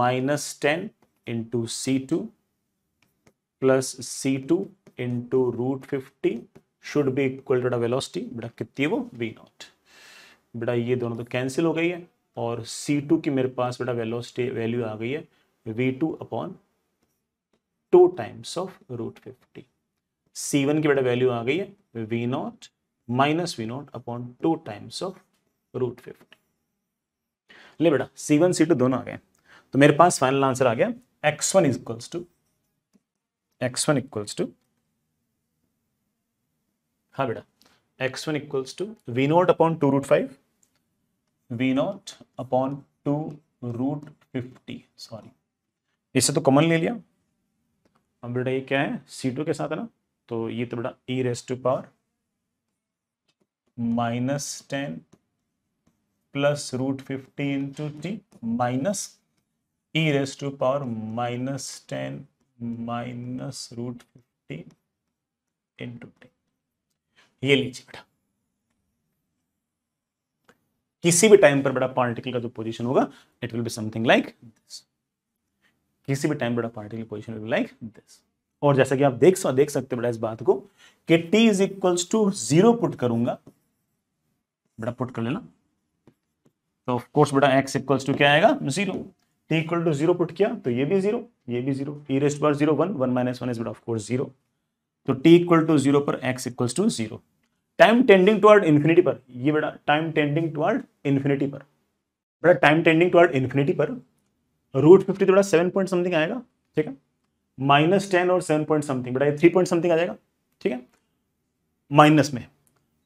minus ten into c two plus C two into root fifty should be equal to velocity बेटा कितनी वो वी नॉट बेटा ये दोनों तो कैंसिल हो गई है और सी टू की मेरे पास बेटा वेलोसिटी वैल्यू आ गई है v two upon two times of root fifty c one की बेटा वैल्यू आ गई है v naught minus v naught upon two times of root fifty ले बेटा सी वन सी टू दोनों आ गए तो मेरे पास फाइनल आंसर आ गया x one is equals to x one equal to हाँ बेटा x1 equals to v naught upon 2 root 5 v naught upon 2 root 50 sorry इसे तो कॉमन ले लिया अब बेटा ये क्या है सी टू के साथ है ना तो ये तो बेटा e raise to power minus ten plus root fifty into t minus e raise to power minus ten minus root fifteen into ten ये लीजिए बेटा किसी भी टाइम पर बड़ा पार्टिकल का जो पोजीशन होगा it will be something like this किसी भी टाइम बड़ा particle position will like this और जैसा कि आप देख सो, देख सकते बड़ा इस बात को कि t is equals to zero put करूंगा बड़ा पुट कर लेना तो ऑफ कोर्स बेटा x इक्वल्स टू क्या आएगा zero equal to zero put किया तो ये भी जीरो ये भी जीरो ई रेस्ट बार zero one one minus one is but of course zero तो टी इक्वल टू जीरो पर x equal to zero time tending toward infinity पर ये बेटा टाइम टेंडिंग टुवर्ड इन्फिनिटी पर बेटा टाइम टेंडिंग टुवर्ड इन्फिनिटी पर root fifty थोड़ा seven point something आएगा ठीक है माइनस टेन और सेवन पॉइंट समथिंग बेटा ये थ्री पॉइंट समथिंग आ जाएगा ठीक है माइनस में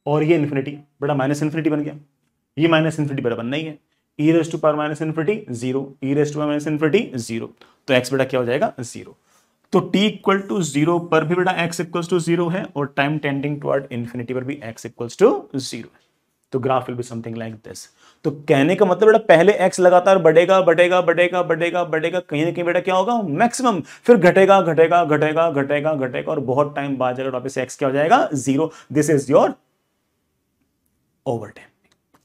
और ये इन्फिनिटी बेटा माइनस इन्फिनिटी बन गया ये माइनस इन्फिनिटी बेटा बनना ही है e raise to power minus infinity zero e raise to power minus infinity zero तो एक्स बेटा क्या हो जाएगा जीरो तो t इक्वल टू जीरो पर भी बेटा x इक्वल टू जीरो है और टाइम टेंडिंग टुवर्ड इन्फिनिटी पर भी x इक्वल टू जीरो तो graph will be something like this तो कहने का मतलब बेटा पहले एक्स लगातार बढ़ेगा बढ़ेगा बढ़ेगा बढ़ेगा बढ़ेगा कहीं ना कहीं बेटा क्या होगा मैक्सिमम फिर घटेगा घटेगा घटेगा घटेगा घटेगा और बहुत टाइम बाद जाएगा वापस एक्स क्या हो जाएगा zero this is your over time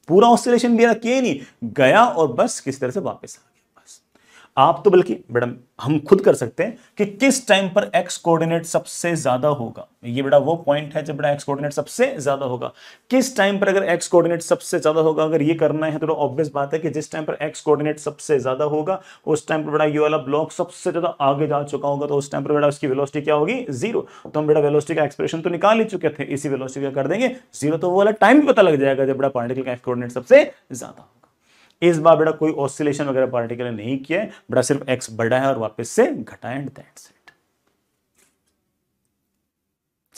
पूरा ऑस्ट्रेलेशन भी किया नहीं गया और बस किस तरह से वापस आ आप तो बल्कि मैडम हम खुद कर सकते हैं कि किस टाइम पर एक्स कोऑर्डिनेट सबसे ज्यादा होगा ये बेटा वो पॉइंट है जब बेटा एक्स कोऑर्डिनेट सबसे ज्यादा होगा किस टाइम पर अगर एक्स कोऑर्डिनेट सबसे ज्यादा होगा अगर ये करना है तो ऑब्वियस बात है कि जिस टाइम पर एक्स कोऑर्डिनेट सबसे ज्यादा होगा उस टाइम पर बेटा ये वाला ब्लॉक सबसे ज्यादा आगे जा चुका होगा तो उस टाइम पर बेटा उसकी वेलोसिटी क्या होगी जीरो तो हम बेटा वेलोसिटी का एक्सप्रेशन तो निकाल ही चुके थे इसी वेलोसिटी का कर देंगे जीरो तो वो वाला टाइम भी पता लग जाएगा जब बेटा पार्टिकल का एक्स कोऑर्डिनेट सबसे ज्यादा होगा इस बार बेटा कोई ऑसिलेशन वगैरह पार्टिकल ने नहीं किया है बेटा सिर्फ एक्स बढ़ा है और वापस से घटा एंड दैट्स इट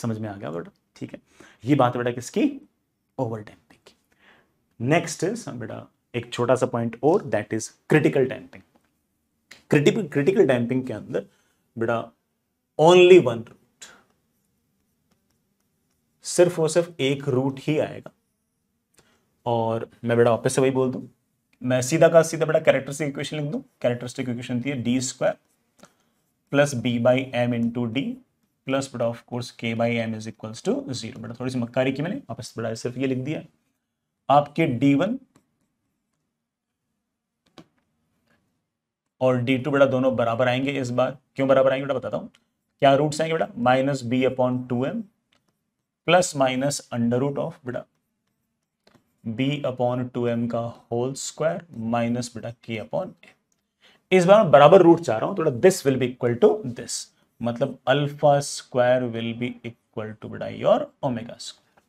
समझ में आ गया बेटा ठीक है ये बात बेटा किसकी ओवर डैम्पिंग नेक्स्ट बेटा एक छोटा सा पॉइंट और that is critical damping critical critical damping के अंदर बेटा ओनली वन रूट सिर्फ और सिर्फ एक रूट ही आएगा और मैं बेटा वापस से वही बोल दूं मैं सीधा का सीधा बेटा कैरेक्टरिस्टिक इक्वेशन लिख दूँ कैरेक्टरिस्टिक इक्वेशन थी d square plus B by m into d plus बेटा of course k by m is equals to zero बेटा थोड़ी सी मक्कारी की मैंने वापस बेटा सिर्फ ये लिख दिया आपके डी वन और डी टू बेटा दोनों बराबर आएंगे इस बार क्यों बराबर आएंगे बेटा बताता हूँ क्या रूट्स आएंगे बेटा minus B upon two M plus minus under root of बेटा b अपॉन टू एम का होल स्क्वायर माइनस बेटा के अपॉन ए इस बार बराबर रूट चाह रहा हूं थोड़ा this will be equal to this मतलब alpha square will be equal to बेटा योर ओमेगा स्क्वायर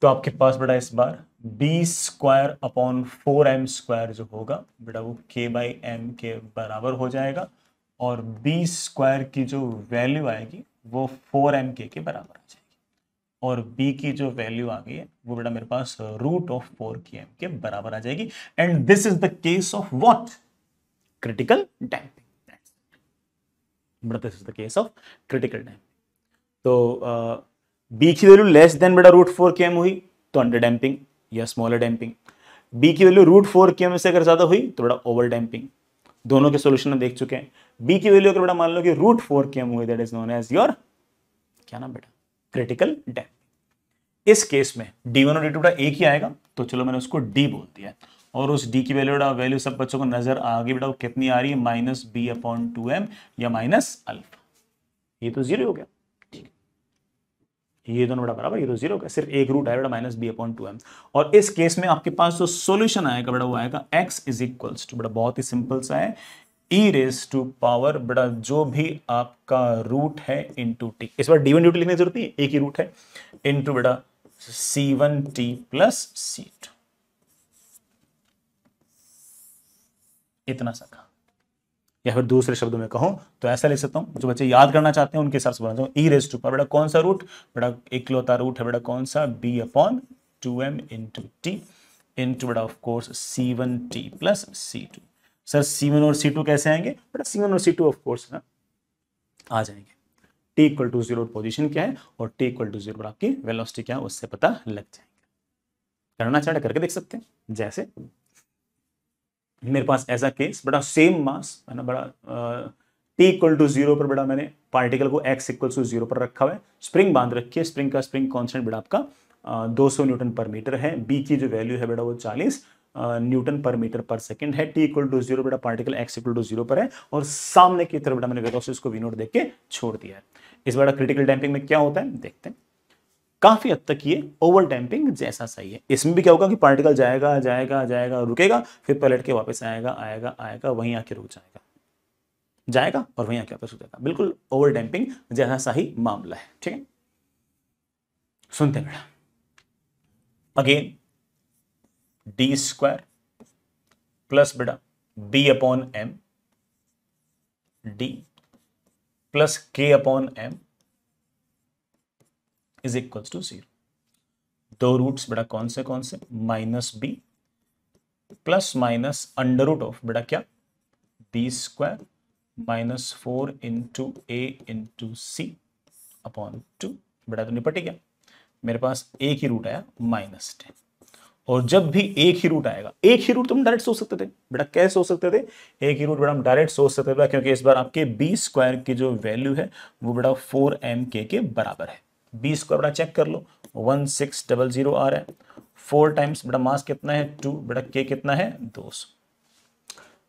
तो आपके पास बेटा इस बार b square upon four m square जो होगा बेटा वो के बाई एम के बराबर हो जाएगा और बी स्क्वायर की जो वैल्यू आएगी वो फोर एम के बराबर आ जाएगी और b की जो वैल्यू आ गई है वो बेटा मेरे पास root of four k m के बराबर आ जाएगी and this is the case of what critical damping बेटा this is the case of critical damping तो बी uh, की वैल्यू लेस देन बेटा रूट फोर के एम हुई तो अंडर डैम्पिंग या स्मॉलर डैम्पिंग बी की value root four k m से अगर ज़्यादा हुई तो बेटा ओवर डैम्पिंग दोनों के सोल्यूशन हम देख चुके हैं बी की वैल्यू अगर बेटा मान लो कि रूट फोर के एम हुई that is known as your क्या नाम बेटा क्रिटिकल डैम इस केस में डी वन और डी टू बेटा एक ही आएगा तो चलो मैंने उसको डी बोल दिया और उस डी की वैल्यू बेटा वैल्यू सब बच्चों को नजर आ गई बेटा वो कितनी आ रही है minus B upon two m या माइनस अल्फा ये तो जीरो हो गया ये दोनों बड़ा बराबर ये तो जीरो का सिर्फ एक रूट है बेटा minus B upon two M और इस केस में आपके पास जो सोल्यूशन आएगा बेटा वो आएगा एक्स इज इक्वल्स टू बेटा बहुत ही सिंपल सा है ई रेस टू पावर बेटा जो भी आपका रूट है इंटू टी इस बार डी वन ड्यूटी लिखने की जरूरत नहीं एक ही रूट है इंटू बेटा टी प्लस सी टू इतना सका या फिर दूसरे शब्दों में कहूं तो ऐसा लिख सकता हूं जो बच्चे याद करना चाहते हैं उनके हिसाब से बना ई रेस टू पर बेटा कौन सा रूट बेटा इकलौता रूट है बेटा कौन सा b upon two M into t into बेटा of course c one t plus सी टू सर सी वन और सी टू कैसे आएंगे बेटा सी वन और सी टू ऑफकोर्स ना आ जाएंगे t equal to zero position क्या है और टी इक्वल टू जीरो आपकी वेलोसिटी क्या है उससे पता लग जाएगा करना चाहते तो करके देख सकते हैं जैसे मेरे पास ऐसा केस बड़ा सेम मास है ना बड़ा टी इक्वल टू जीरो पर बड़ा मैंने पार्टिकल को एक्स इक्वल टू जीरो पर रखा हुआ है स्प्रिंग बांध रखी है स्प्रिंग का स्प्रिंग कॉन्स्टेंट बड़ा आपका दो सौ न्यूटन पर मीटर है बी की जो वैल्यू है बड़ा वो चालीस न्यूटन पर मीटर पर सेकंड है टी इक्वल टू जीरो बेटा particle x equal to zero पर है और सामने की तरफ बेटा मैंने वेलोसिटी को वी नोट देख के छोड़ दिया है इस बेटा क्रिटिकल डैम्पिंग में क्या होता है देखते हैं काफी हद तक ये ओवर डैम्पिंग जैसा सही है इसमें भी क्या होगा कि पार्टिकल जाएगा जाएगा जाएगा रुकेगा फिर पलट के वापस आएगा आएगा आएगा वहीं आके रुक जाएगा जाएगा और वहीं आके वापस रुक जाएगा बिल्कुल ओवर डैम्पिंग जैसा सही मामला है ठीक है सुनते बेटा अगेन डी स्क्वायर प्लस बेटा B upon m d plus के upon M is equals to zero दो रूट्स बेटा कौन से कौन से minus B plus minus under root of बेटा क्या b square minus four into a into c upon two बेटा तो निपट गया मेरे पास एक ही रूट आया माइनस टेन और जब भी एक ही रूट आएगा एक ही रूट तुम डायरेक्ट सोच सकते थे बेटा कैसे सोच सकते थे एक ही रूट बेटा हम डायरेक्ट सोच सकते थे क्योंकि इस बार आपके बी स्क्वायर की जो वैल्यू है वो बेटा फोर एम के के बराबर है बी स्क्वायर बेटा चेक कर लो वन सिक्स डबल जीरो आ रहा है फोर टाइम्स बेटा मास कितना है टू बेटा के कितना है दो सौ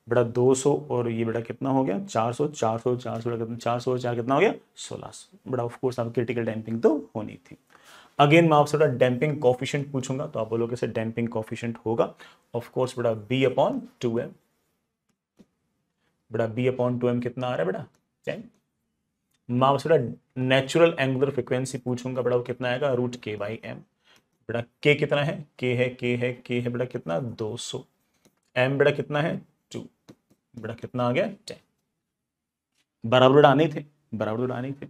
बेटा 200 और ये बेटा कितना हो गया 400 400 400 बेटा कितना 400 और चार कितना हो गया 1600 बेटा ऑफकोर्स आप क्रिटिकल डैम्पिंग तो होनी थी अगेन मैं आपसे बेटा डैम्पिंग कॉफिशेंट पूछूंगा तो आप बोलोगे से डैम्पिंग कॉफिशेंट होगा ऑफकोर्स बेटा बी अपॉन टू एम बेटा बी अपॉन टू एम कितना आ रहा है बेटा टेन मैं आपसे बेटा नेचुरल एंगुलर फ्रिक्वेंसी पूछूंगा बेटा वो कितना आएगा रूट के बाई एम बेटा के कितना है के है के है के है बेटा कितना दो सौ एम बेटा कितना है बेटा कितना आ गया टेन बराबर उड़ाने थे बराबर उड़ाने थे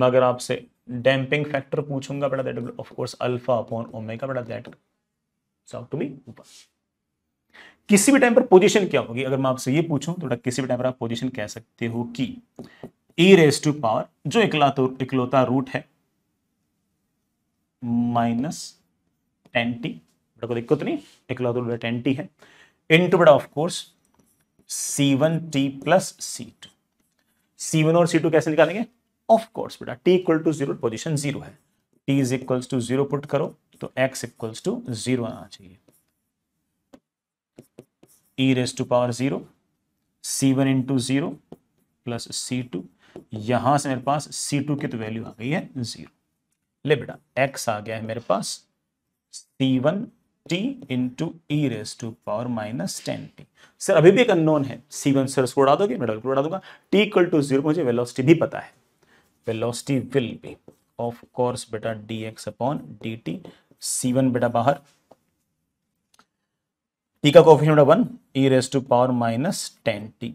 मगर आपसे डैम्पिंग फैक्टर पूछूंगा बेटा that of course alpha upon omega बेटा दैट साउट टू बी ऊपर किसी भी टाइम पर पोजीशन क्या होगी अगर मैं आपसे ये पूछूं तो बेटा किसी भी टाइम पर आप पोजीशन कह सकते हो कि ई रेस टू पावर जो इकलौता रूट है माइनस टेन टी बेटा को दिक्कत नहीं इकलौता रूट टेन टी है इनटू बेटा of course c one t plus C two c one और सी टू कैसे निकालेंगे ऑफ कोर्स बेटा T equal to zero position zero है T is equals to zero put करो तो एक्स इक्वल्स टू जीरो आना चाहिए e raise to power zero c one into zero plus C two यहां से मेरे पास सी टू की तो वैल्यू आ गई है जीरो ले बेटा एक्स आ गया है मेरे पास c one t into e raise to power minus ten t sir अभी भी एक अनोन है सी वन सर उसको उड़ा दोगे मैं डबल को उड़ा दूंगा टी इक्वल टू जीरो मुझे वेलोसिटी भी पता है velocity will be of course बेटा D x upon D t c one बेटा बाहर टी का कोफिशन बेटा one e raise to power minus ten t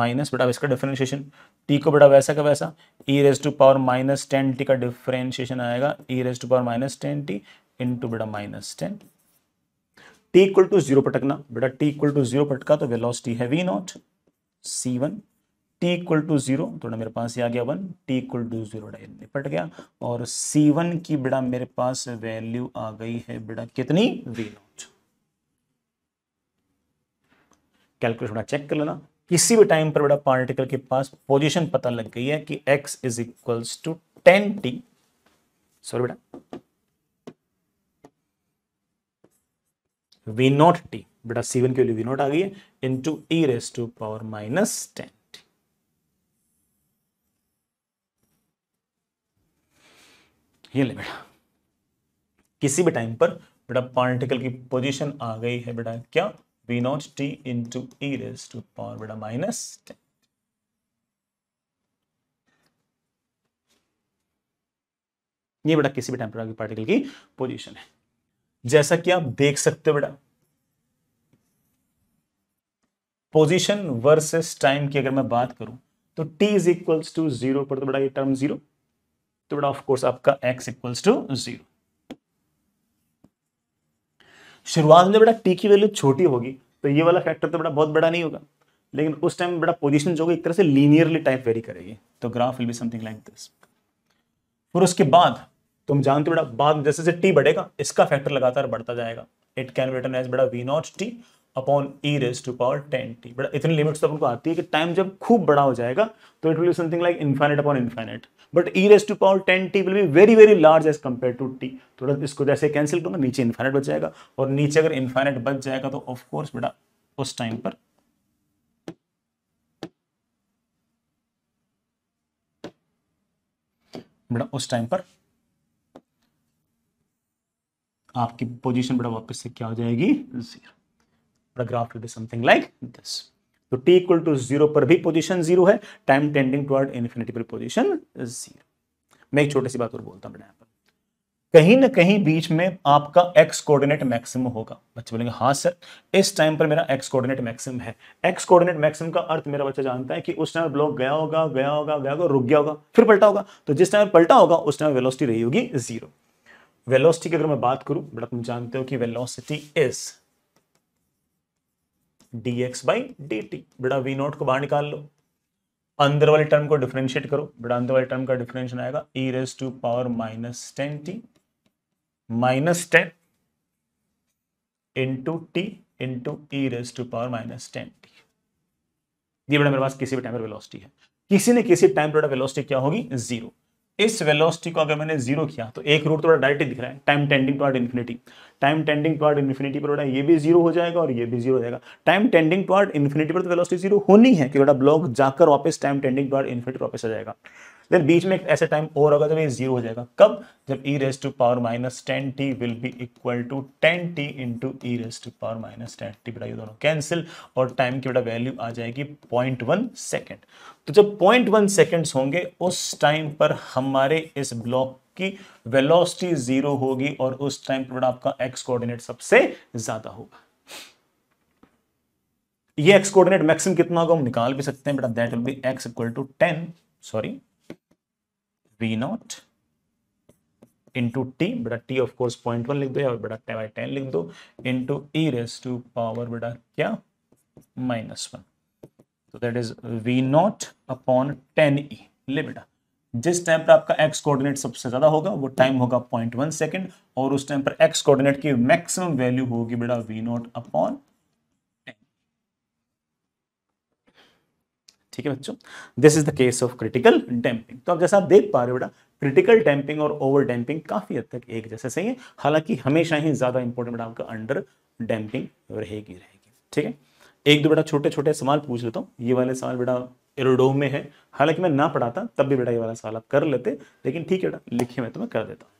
minus बेटा इसका डिफरेंशिएशन टी को बेटा वैसा का वैसा e raise to power minus ten T का डिफरेंशिएशन आएगा e raise to power minus ten T into बेटा minus ten T equal to zero पटकना बेटा टी इक्वल टू जीरो पटका तो वेलोसिटी है v naught c one T equal to zero थोड़ा मेरे पास ये आ गया one T equal to zero पट गया और सी वन की बेटा मेरे पास वैल्यू आ गई है बेटा कितनी वी नॉट कैलकुलेशन बेटा चेक कर लेना किसी भी टाइम पर बेटा पार्टिकल के पास पोजीशन पता लग गई है कि x is equals to ten t sorry बेटा वी नॉट टी बेटा सी वन की वैल्यू वी नॉट आ गई है into e raise to power minus ten ये ले बेटा किसी भी टाइम पर बेटा पार्टिकल की पोजीशन आ गई है बेटा क्या v naught t into e raise to power बेटा माइनस टेन ये बेटा किसी भी टाइम की पार्टिकल की पोजीशन है जैसा कि आप देख सकते हो बेटा पोजीशन वर्सेस टाइम की अगर मैं बात करूं तो t is equals to zero पर तो बेटा ये टर्म जीरो तो बेटा ऑफकोर्स आपका x इक्वल्स टू जीरो शुरुआत में बेटा t की वैल्यू छोटी होगी तो ये वाला फैक्टर तो बेटा बहुत बड़ा नहीं होगा लेकिन उस टाइम बेटा पोजीशन जो होगी एक तरह से लीनियरली टाइप वेरी करेगी तो graph will be something like this फिर उसके बाद तुम जानते हो बेटा बाद में जैसे जैसे टी बढ़ेगा इसका फैक्टर लगातार बढ़ता जाएगा इट कैन रिटर्न एज बेटा v naught t upon e raise to power ten t बेटा इतनी लिमिट्स तो आपको आती है कि टाइम जब खूब बड़ा हो जाएगा तो it will something like infinite upon infinite but e raise to power ten t will be very very large as compare to t थोड़ा इसको जैसे कैंसिल करूंगा नीचे इन्फाइनेट बच जाएगा और नीचे अगर इन्फाइनेट बच जाएगा तो ऑफकोर्स बेटा उस टाइम पर बेटा उस टाइम पर आपकी पोजीशन बड़ा वापस से क्या हो जाएगी zero graph will be something like this तो t इक्वल टू जीरो पर भी पोजीशन जीरो है टाइम टेंडिंग टुवर्ड पर पोजीशन जीरो मैं एक छोटी सी बात और बोलता कहीं ना कहीं बीच में आपका एक्स कोऑर्डिनेट मैक्सिमम होगा बच्चे बोलेंगे हाँ सर इस टाइम पर मेरा कोऑर्डिनेट मैक्सिमम है कोऑर्डिनेट मैक्सिमम का अर्थ मेरा बच्चा जानता है कि उस टाइम ब्लॉक गया होगा गया होगा गया होगा रुक गया होगा फिर पलटा होगा तो जिस टाइम पलटा होगा उस टाइम वेलोसिटी रही होगी जीरो वेलोसिटी की अगर मैं बात करूं बेटा तुम जानते हो कि velocity is d x by D T बेटा वी नोट को बाहर निकाल लो अंदर वाले टर्म को डिफ्रेंशिएट करो बेटा अंदर वाले टर्म का डिफरेंशिएशन आएगा e raise to power minus ten t minus ten into t into e raise to power minus ten t ये बेटा मेरे पास किसी भी टाइम पर वेलोसिटी है किसी ने किसी टाइम पर वेलोसिटी क्या होगी जीरो इस वेलोसिटी को अगर मैंने जीरो किया तो एक रूट थोड़ा डायरेक्ट दिख रहा है time tending toward infinity time tending toward infinity पर ये भी जीरो हो जाएगा और ये भी जीरो हो जाएगा टाइम टेंडिंग टुवर्ड इन्फिनिटी पर तो वेलोसिटी जीरो होनी है क्योंकि ब्लॉक जाकर वापस टाइम टेंडिंग टुवर्ड इन्फिनिटी वापस आ जाएगा देन बीच में एक ऐसा टाइम और होगा जब ये जीरो हो जाएगा कब जब e raise to power minus ten t will be equal to ten T into e raise to power minus ten t बेटा ये दोनों कैंसिल और टाइम की बेटा वैल्यू आ जाएगी पॉइंट वन सेकेंड तो जब पॉइंट वन सेकेंड होंगे उस टाइम पर हमारे इस ब्लॉक की वेलोसिटी जीरो होगी और उस टाइम पर बेटा आपका एक्स कोऑर्डिनेट सबसे ज्यादा होगा ये एक्स कोऑर्डिनेट मैक्सिमम कितना होगा हम निकाल भी सकते हैं बेटा that will be x equal to ten sorry v naught into t बेटा t of course point one लिख दो या बेटा टेन बाई टेन लिख दो into e raise to power बेटा क्या माइनस वन तो that is v naught upon ten e ले बेटा जिस टाइम पर आपका एक्स कोऑर्डिनेट सबसे ज़्यादा होगा वो टाइम होगा पॉइंट वन सेकेंड और उस टाइम पर एक्स कोऑर्डिनेट की मैक्सिमम वैल्यू होगी बेटा वी नॉट अपॉन ठीक है बच्चों this is the case of critical damping तो अब जैसा आप देख पा रहे हो बेटा क्रिटिकल डैम्पिंग और ओवर डैम्पिंग काफी हद तक एक जैसे सही है हालांकि हमेशा ही ज्यादा इंपॉर्टेंट बेटा आपका अंडर डैम्पिंग रहेगी रहेगी ठीक है एक दो बेटा छोटे छोटे सवाल पूछ लेता हूँ ये वाले सवाल बेटा एरोडोम में है हालांकि मैं ना पढ़ाता तब भी बेटा ये वाला सवाल आप कर लेते लेकिन ठीक है बेटा लिखे मैं तो मैं कर देता हूँ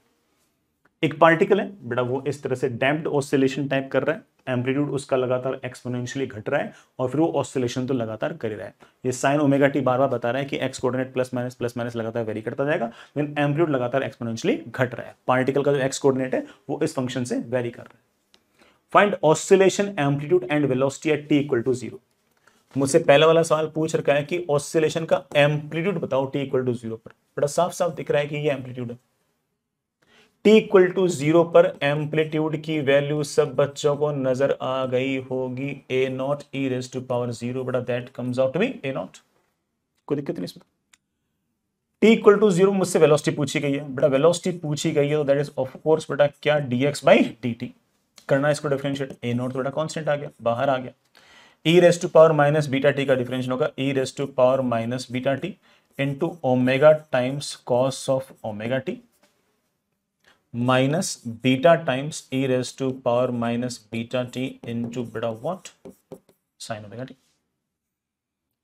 एक पार्टिकल है बेटा वो इस तरह से डैम्प्ड ऑसिलेशन टाइप कर रहा है एम्पलीट्यूड उसका लगातार एक्सपोनेंशियली घट रहा है और फिर वो ऑसिलेशन तो लगातार कर रहा है ये साइन ओमेगा टी बार बार बता रहा है कि x coordinate plus minus plus minus लगातार वेरी करता जाएगा लेकिन एम्पलीट्यूड लगातार एक्सपोनेंशियली घट रहा है पार्टिकल का जो एक्स कोऑर्डिनेट है वो इस फंक्शन से वेरी कर रहा है find oscillation amplitude and velocity at t equal to zero मुझसे पहला वाला सवाल पूछ रखा है कि ऑसिलेशन का एम्पलीट्यूड बताओ टी इक्वल टू जीरो पर बड़ा साफ साफ दिख रहा है कि ये एम्पलीट्यूड है टी इक्वल टू जीरो पर एम्पलीट्यूड की वैल्यू सब बच्चों को नजर आ गई होगी a naught e raise to power zero बड़ा that comes out to me a naught कोई दिक्कत नहीं इसमें टी इक्वल टू जीरो मुझसे वेलोसिटी पूछी गई है बड़ा वेलोसिटी पूछी गई है तो दैट इज ऑफ कोर्स बेटा क्या d x by D t करना इसको डिफरेंशिएट ए नॉट बेटा कॉन्स्टेंट आ गया बाहर आ गया e raise to power minus beta t का डिफरेंशिएशन होगा e raise to power minus beta t into omega times cos of omega t minus beta times e raise to power minus beta t into बेटा what sine omega t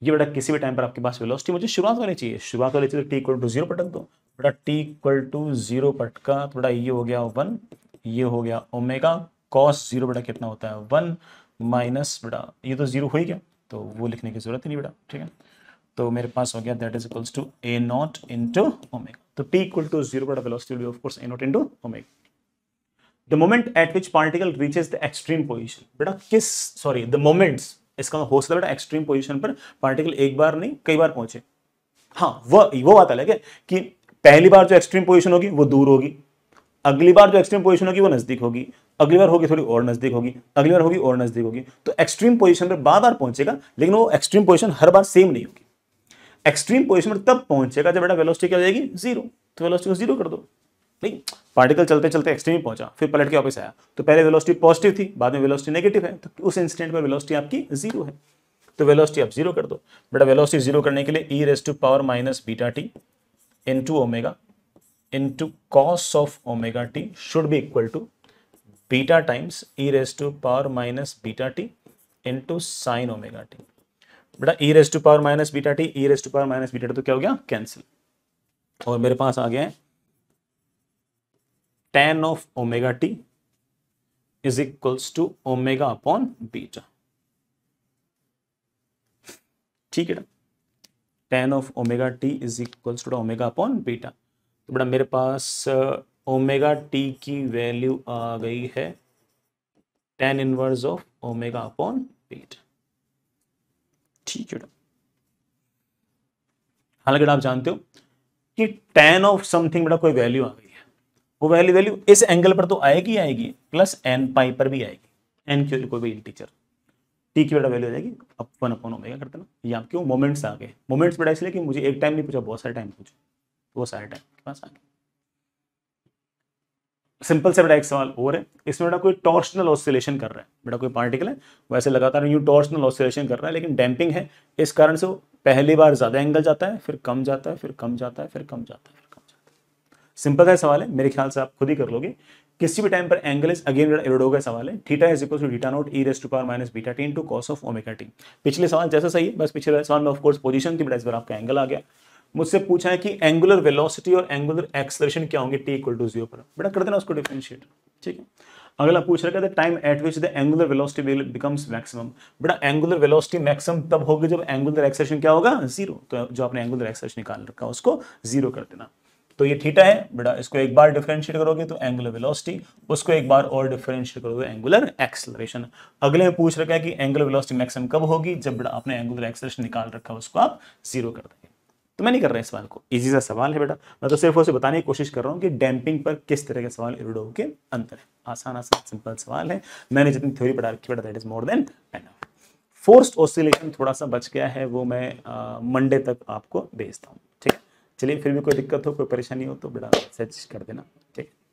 ये बेटा किसी भी time पर आपके पास velocity मुझे शुरुआत करनी चाहिए शुरुआत करनी चाहिए टी इक्वल टू जीरो पटक दो बेटा टी इक्वल टू जीरो पटका तो बेटा ये हो गया वन ये हो गया ओमेगा कॉस जीरो बेटा कितना होता है वन माइनस बेटा ये तो जीरो हो ही गया तो वो लिखने की जरूरत ही नहीं बेटा ठीक है तो मेरे पास हो गया that is equals to A naught into omega the p equal to 0 product velocity will be of course a naught into omega. The moment at which particle reaches the extreme position, बेटा किस sorry the moments इसका हो सकता है बेटा extreme position पर particle एक बार नहीं कई बार पहुंचे हाँ वो, वो बात अलग है कि पहली बार जो एक्सट्रीम पोजिशन होगी वो दूर होगी अगली बार जो एक्सट्रीम पोजीशन होगी वो नजदीक होगी अगली बार होगी थोड़ी और नजदीक होगी अगली बार होगी और नजदीक होगी तो एक्सट्रीम पोजीशन पर बार बार पहुंचेगा लेकिन वो एक्सट्रीम पोजीशन हर बार सेम नहीं होगी एक्सट्रीम पोजिशन पर तब पहुंचेगा जब बेटा वेलोसिटी क्या हो जाएगी जीरो तो वेलोसिटी को जीरो कर दो नहीं पार्टिकल चलते चलते एक्सट्रीम पहुंचा फिर पलट के ऑफिस आया तो पहले वेलोसिटी पॉजिटिव थी बाद में वेलोसिटी नेगेटिव है तो उस इंसिडेंट पर वेलोसिटी आपकी जीरो है तो वेलोसिटी आप जीरो कर दो बेटा वेलोसिटी जीरो करने के लिए e raise to power minus beta t into omega into cos of omega t should be equal to beta times e raise to power minus beta t into sine omega t बेटा e raise to power minus beta t e raise to power minus beta t तो क्या हो गया cancel और मेरे पास आ गया है tan of omega t is equals to omega upon beta ठीक है tan of omega t is equals to omega upon beta तो बेटा मेरे पास ओमेगा uh, टी की वैल्यू आ गई है tan inverse of omega upon beta शीटेड हालांकि आप जानते हो कि टेन ऑफ समथिंग बेटा कोई वैल्यू आ गई है वो वैल्यू वैल्यू इस एंगल पर तो आएगी आएगी प्लस एन पाई पर भी आएगी एन क्यू कोई भी इंटीचर टी की बेटा वैल्यू आ जाएगी अब वन अपॉन ओमेगा करते ना ये आपके मोमेंट्स आ गए मोमेंट्स बेटा इसलिए कि मुझे एक टाइम नहीं पूछा बहुत सारे टाइम पूछा वो सारे टाइम के पास आ गए सिंपल से बेटा एक सवाल और है इसमें बेटा कोई टॉर्शनल ऑसिलेशन कर रहा है बेटा कोई पार्टिकल है वैसे लगातार यूँ टॉर्शनल ऑसिलेशन कर रहा है लेकिन डैम्पिंग है इस कारण से वो पहली बार ज़्यादा एंगल जाता है फिर कम जाता है फिर कम जाता है फिर कम जाता है फिर कम जाता है सिंपल सा सवाल है मेरे ख्याल से आप खुद ही कर लोगे किसी भी टाइम पर एंगल इज अगेन बेटा एरोडो का सवाल है theta is equal to theta naught e raise to power minus beta t into cos of omega t पिछले सवाल जैसा सही है बस पिछले सवाल में ऑफ कोर्स पोजीशन थी बट इस बार आपका एंगल आ गया मुझसे पूछा है कि एंगुलर वेलोसिटी और एंगुलर एक्सलेशन क्या होंगे टी इक्वल टू जीरो पर बेटा कर देना उसको डिफ्रेंशिएट ठीक है अगला पूछ रखा है time at which the angular velocity becomes maximum बेटा एंगुलर वेलोसिटी मैक्सिमम तब होगी जब एंगुलर एक्सलेशन क्या होगा जीरो तो जो आपने एंगुलर एक्सलेशन निकाल रखा उसको जीरो कर देना तो ये थीटा है बेटा इसको एक बार डिफरेंशिएट करोगे तो एंगुलर वेलोसिटी उसको एक बार और डिफरेंशिएट करोगे एंगुलर तो एक्सेलरेशन अगले में पूछ रखा है कि एंगुलर वेलोसिटी मैक्सिमम कब होगी जब बेटा आपने एंगुलर एक्सेलरेशन निकाल रखा उसको आप जीरो कर देंगे तो मैं नहीं कर रहा इस सवाल को इजी सा सवाल है बेटा मैं तो सिर्फ उसे बताने की कोशिश कर रहा हूँ कि डैम्पिंग पर किस तरह के सवाल इरोडो के अंतर है आसान आसान सिंपल सवाल है मैंने जितनी थ्योरी पढ़ा रखी बेटा that is more than enough forced oscillation थोड़ा सा बच गया है वो मैं मंडे तक आपको भेजता हूँ ठीक है चलिए फिर भी कोई दिक्कत हो कोई परेशानी हो तो बेटा सजेस्ट कर देना ठीक है